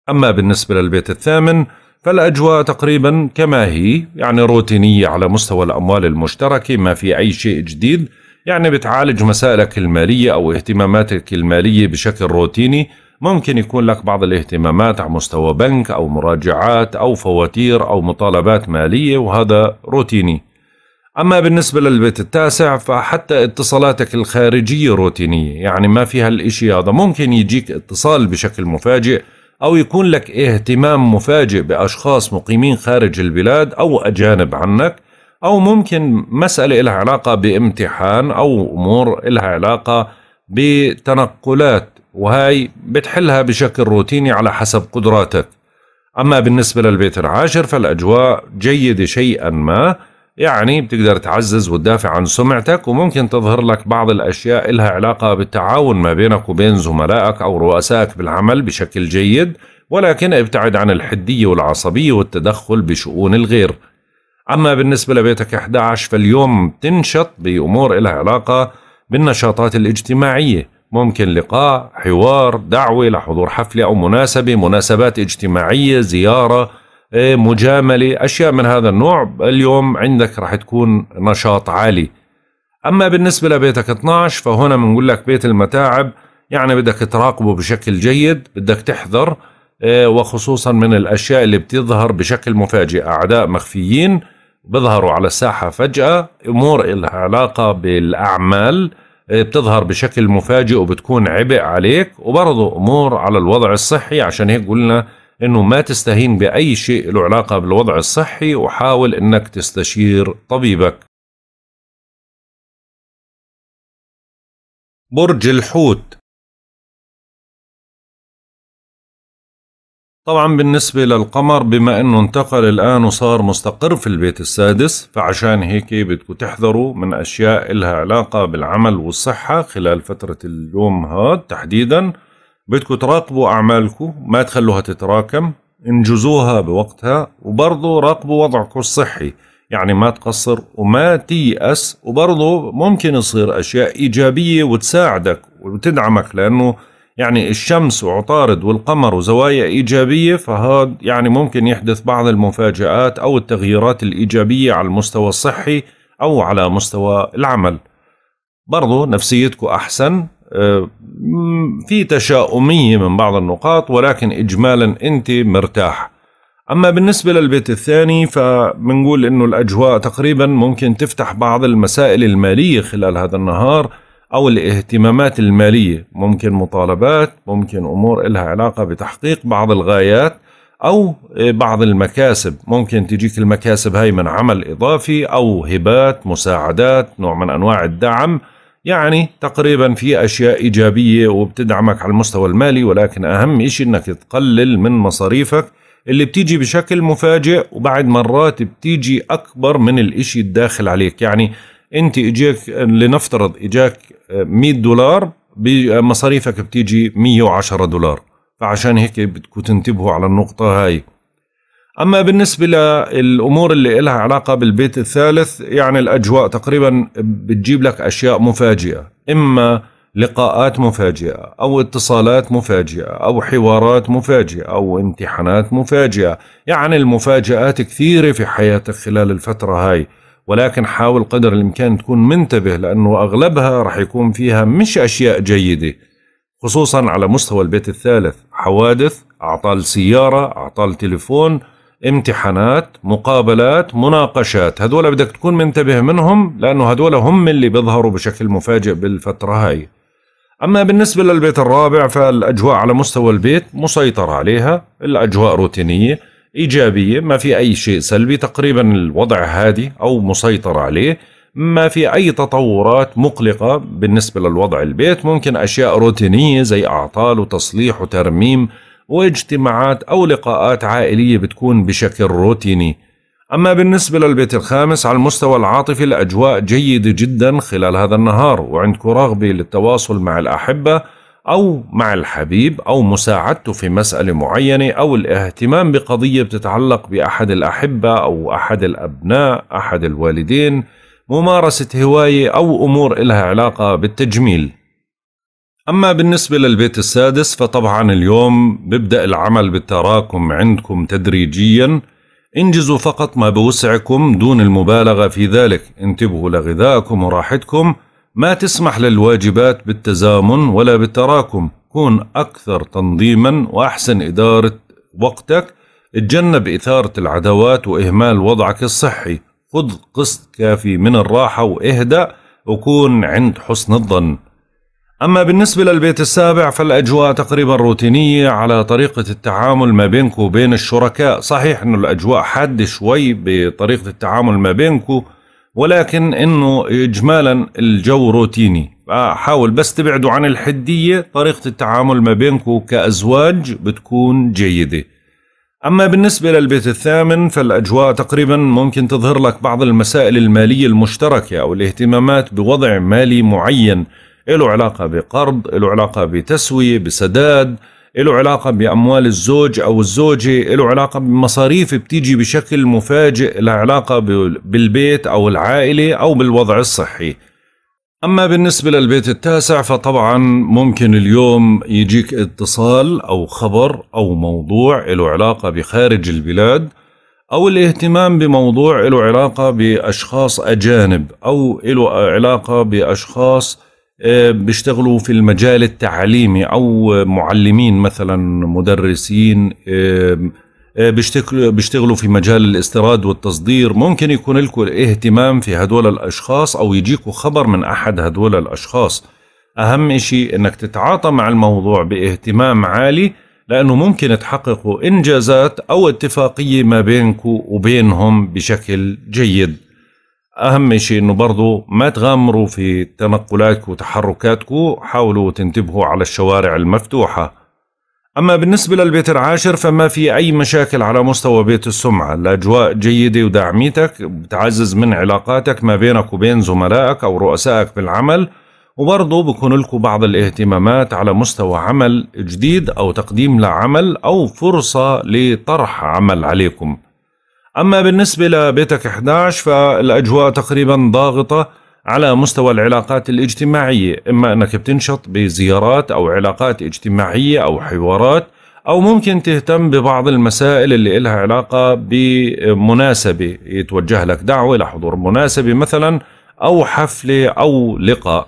أما بالنسبة للبيت الثامن فالأجواء تقريبا كما هي يعني روتينية على مستوى الأموال المشتركة ما في أي شيء جديد يعني بتعالج مسائلك المالية أو اهتماماتك المالية بشكل روتيني ممكن يكون لك بعض الاهتمامات على مستوى بنك أو مراجعات أو فواتير أو مطالبات مالية وهذا روتيني أما بالنسبة للبيت التاسع فحتى اتصالاتك الخارجية روتينية يعني ما فيها الإشي هذا ممكن يجيك اتصال بشكل مفاجئ أو يكون لك اهتمام مفاجئ بأشخاص مقيمين خارج البلاد أو أجانب عنك أو ممكن مسألة لها علاقة بامتحان أو أمور لها علاقة بتنقلات وهي بتحلها بشكل روتيني على حسب قدراتك أما بالنسبة للبيت العاشر فالأجواء جيدة شيئا ما يعني بتقدر تعزز وتدافع عن سمعتك وممكن تظهر لك بعض الأشياء إلها علاقة بالتعاون ما بينك وبين زملائك أو رؤسائك بالعمل بشكل جيد ولكن ابتعد عن الحدية والعصبية والتدخل بشؤون الغير أما بالنسبة لبيتك 11 فاليوم تنشط بأمور إلها علاقة بالنشاطات الاجتماعية ممكن لقاء، حوار، دعوة لحضور حفلة أو مناسبة، مناسبات اجتماعية، زيارة، إيه، مجامله اشياء من هذا النوع اليوم عندك راح تكون نشاط عالي اما بالنسبه لبيتك 12 فهنا بنقول لك بيت المتاعب يعني بدك تراقبه بشكل جيد بدك تحذر إيه، وخصوصا من الاشياء اللي بتظهر بشكل مفاجئ اعداء مخفيين بيظهروا على الساحه فجاه امور لها علاقه بالاعمال إيه، بتظهر بشكل مفاجئ وبتكون عبء عليك وبرضه امور على الوضع الصحي عشان هيك قلنا انه ما تستهين باي شيء له علاقه بالوضع الصحي وحاول انك تستشير طبيبك. برج الحوت طبعا بالنسبة للقمر بما انه انتقل الان وصار مستقر في البيت السادس فعشان هيك بدكم تحذروا من اشياء إلها علاقة بالعمل والصحة خلال فترة اليوم هاد تحديدا بدكم تراقبوا أعمالكم ما تخلوها تتراكم انجزوها بوقتها وبرضه راقبوا وضعكم الصحي يعني ما تقصر وما تيأس وبرضه ممكن يصير أشياء إيجابية وتساعدك وتدعمك لأنه يعني الشمس وعطارد والقمر وزوايا إيجابية فهاد يعني ممكن يحدث بعض المفاجآت أو التغييرات الإيجابية على المستوى الصحي أو على مستوى العمل برضو نفسيتكم أحسن آه، في تشاؤمية من بعض النقاط ولكن إجمالا أنت مرتاح أما بالنسبة للبيت الثاني فبنقول أنه الأجواء تقريبا ممكن تفتح بعض المسائل المالية خلال هذا النهار أو الاهتمامات المالية ممكن مطالبات ممكن أمور إلها علاقة بتحقيق بعض الغايات أو بعض المكاسب ممكن تجيك المكاسب هاي من عمل إضافي أو هبات مساعدات نوع من أنواع الدعم يعني تقريبا في أشياء إيجابية وبتدعمك على المستوى المالي ولكن أهم إشي أنك تقلل من مصاريفك اللي بتيجي بشكل مفاجئ وبعد مرات بتيجي أكبر من الإشي الداخل عليك يعني أنت إجيك لنفترض إجاك 100 دولار بمصاريفك بتيجي 110 دولار فعشان هيك بدكم تنتبهوا على النقطة هاي أما بالنسبة للأمور اللي إلها علاقة بالبيت الثالث يعني الأجواء تقريبا بتجيب لك أشياء مفاجئة إما لقاءات مفاجئة أو اتصالات مفاجئة أو حوارات مفاجئة أو امتحانات مفاجئة يعني المفاجآت كثيرة في حياتك خلال الفترة هاي ولكن حاول قدر الإمكان تكون منتبه لأنه أغلبها رح يكون فيها مش أشياء جيدة خصوصا على مستوى البيت الثالث حوادث أعطال سيارة أعطال تليفون امتحانات مقابلات مناقشات هذول بدك تكون منتبه منهم لأنه هذول هم اللي بيظهروا بشكل مفاجئ بالفترة هاي أما بالنسبة للبيت الرابع فالأجواء على مستوى البيت مسيطرة عليها الأجواء روتينية إيجابية ما في أي شيء سلبي تقريبا الوضع هادي أو مسيطر عليه ما في أي تطورات مقلقة بالنسبة للوضع البيت ممكن أشياء روتينية زي أعطال وتصليح وترميم واجتماعات أو لقاءات عائلية بتكون بشكل روتيني أما بالنسبة للبيت الخامس على المستوى العاطفي الأجواء جيدة جدا خلال هذا النهار وعندكم رغبة للتواصل مع الأحبة أو مع الحبيب أو مساعدته في مسألة معينة أو الاهتمام بقضية بتتعلق بأحد الأحبة أو أحد الأبناء أحد الوالدين ممارسة هواية أو أمور إلها علاقة بالتجميل أما بالنسبة للبيت السادس فطبعا اليوم ببدأ العمل بالتراكم عندكم تدريجيا انجزوا فقط ما بوسعكم دون المبالغة في ذلك انتبهوا لغذائكم وراحتكم ما تسمح للواجبات بالتزامن ولا بالتراكم كون أكثر تنظيما وأحسن إدارة وقتك اتجنب إثارة العداوات وإهمال وضعك الصحي خذ قسط كافي من الراحة واهدأ وكون عند حسن الظن أما بالنسبة للبيت السابع فالأجواء تقريبا روتينية على طريقة التعامل ما بينك وبين الشركاء صحيح أنه الأجواء حادة شوي بطريقة التعامل ما بينك ولكن أنه إجمالا الجو روتيني حاول بس تبعدوا عن الحدية طريقة التعامل ما بينك كأزواج بتكون جيدة أما بالنسبة للبيت الثامن فالأجواء تقريبا ممكن تظهر لك بعض المسائل المالية المشتركة أو الاهتمامات بوضع مالي معين له علاقة بقرض له علاقة بتسوية بسداد له علاقة بأموال الزوج أو الزوجة له علاقة بمصاريف بتيجي بشكل مفاجئ لها علاقة بالبيت أو العائلة أو بالوضع الصحي أما بالنسبة للبيت التاسع فطبعا ممكن اليوم يجيك اتصال أو خبر أو موضوع له علاقة بخارج البلاد أو الاهتمام بموضوع له علاقة بأشخاص أجانب أو له علاقة بأشخاص بيشتغلوا في المجال التعليمي او معلمين مثلا مدرسين بيشتغلوا في مجال الاستيراد والتصدير ممكن يكون لكم اهتمام في هدول الاشخاص او يجيكم خبر من احد هدول الاشخاص اهم شيء انك تتعاطى مع الموضوع باهتمام عالي لانه ممكن تحققوا انجازات او اتفاقيه ما بينكم وبينهم بشكل جيد اهم شيء انه برضه ما تغامروا في تنقلاتك وتحركاتكم حاولوا تنتبهوا على الشوارع المفتوحه أما بالنسبة للبيت العاشر فما في أي مشاكل على مستوى بيت السمعة الأجواء جيدة وداعميتك بتعزز من علاقاتك ما بينك وبين زملائك أو رؤسائك بالعمل وبرضه بكون لكم بعض الاهتمامات على مستوى عمل جديد أو تقديم لعمل أو فرصة لطرح عمل عليكم أما بالنسبة لبيتك 11 فالأجواء تقريبا ضاغطة على مستوى العلاقات الاجتماعية إما أنك بتنشط بزيارات أو علاقات اجتماعية أو حوارات أو ممكن تهتم ببعض المسائل اللي إلها علاقة بمناسبة يتوجه لك دعوة لحضور مناسبة مثلا أو حفلة أو لقاء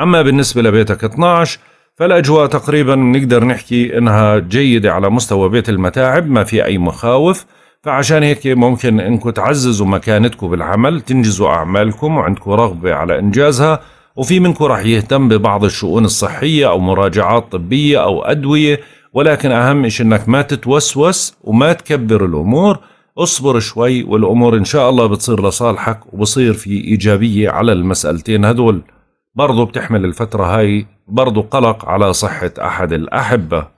أما بالنسبة لبيتك 12 فالأجواء تقريبا نقدر نحكي إنها جيدة على مستوى بيت المتاعب ما في أي مخاوف فعشان هيك ممكن انكم تعززوا مكانتكم بالعمل تنجزوا اعمالكم وعندكم رغبه على انجازها وفي منكم راح يهتم ببعض الشؤون الصحيه او مراجعات طبيه او ادويه ولكن اهم شيء انك ما تتوسوس وما تكبر الامور اصبر شوي والامور ان شاء الله بتصير لصالحك وبصير في ايجابيه على المسالتين هدول برضو بتحمل الفتره هاي برضو قلق على صحه احد الاحبه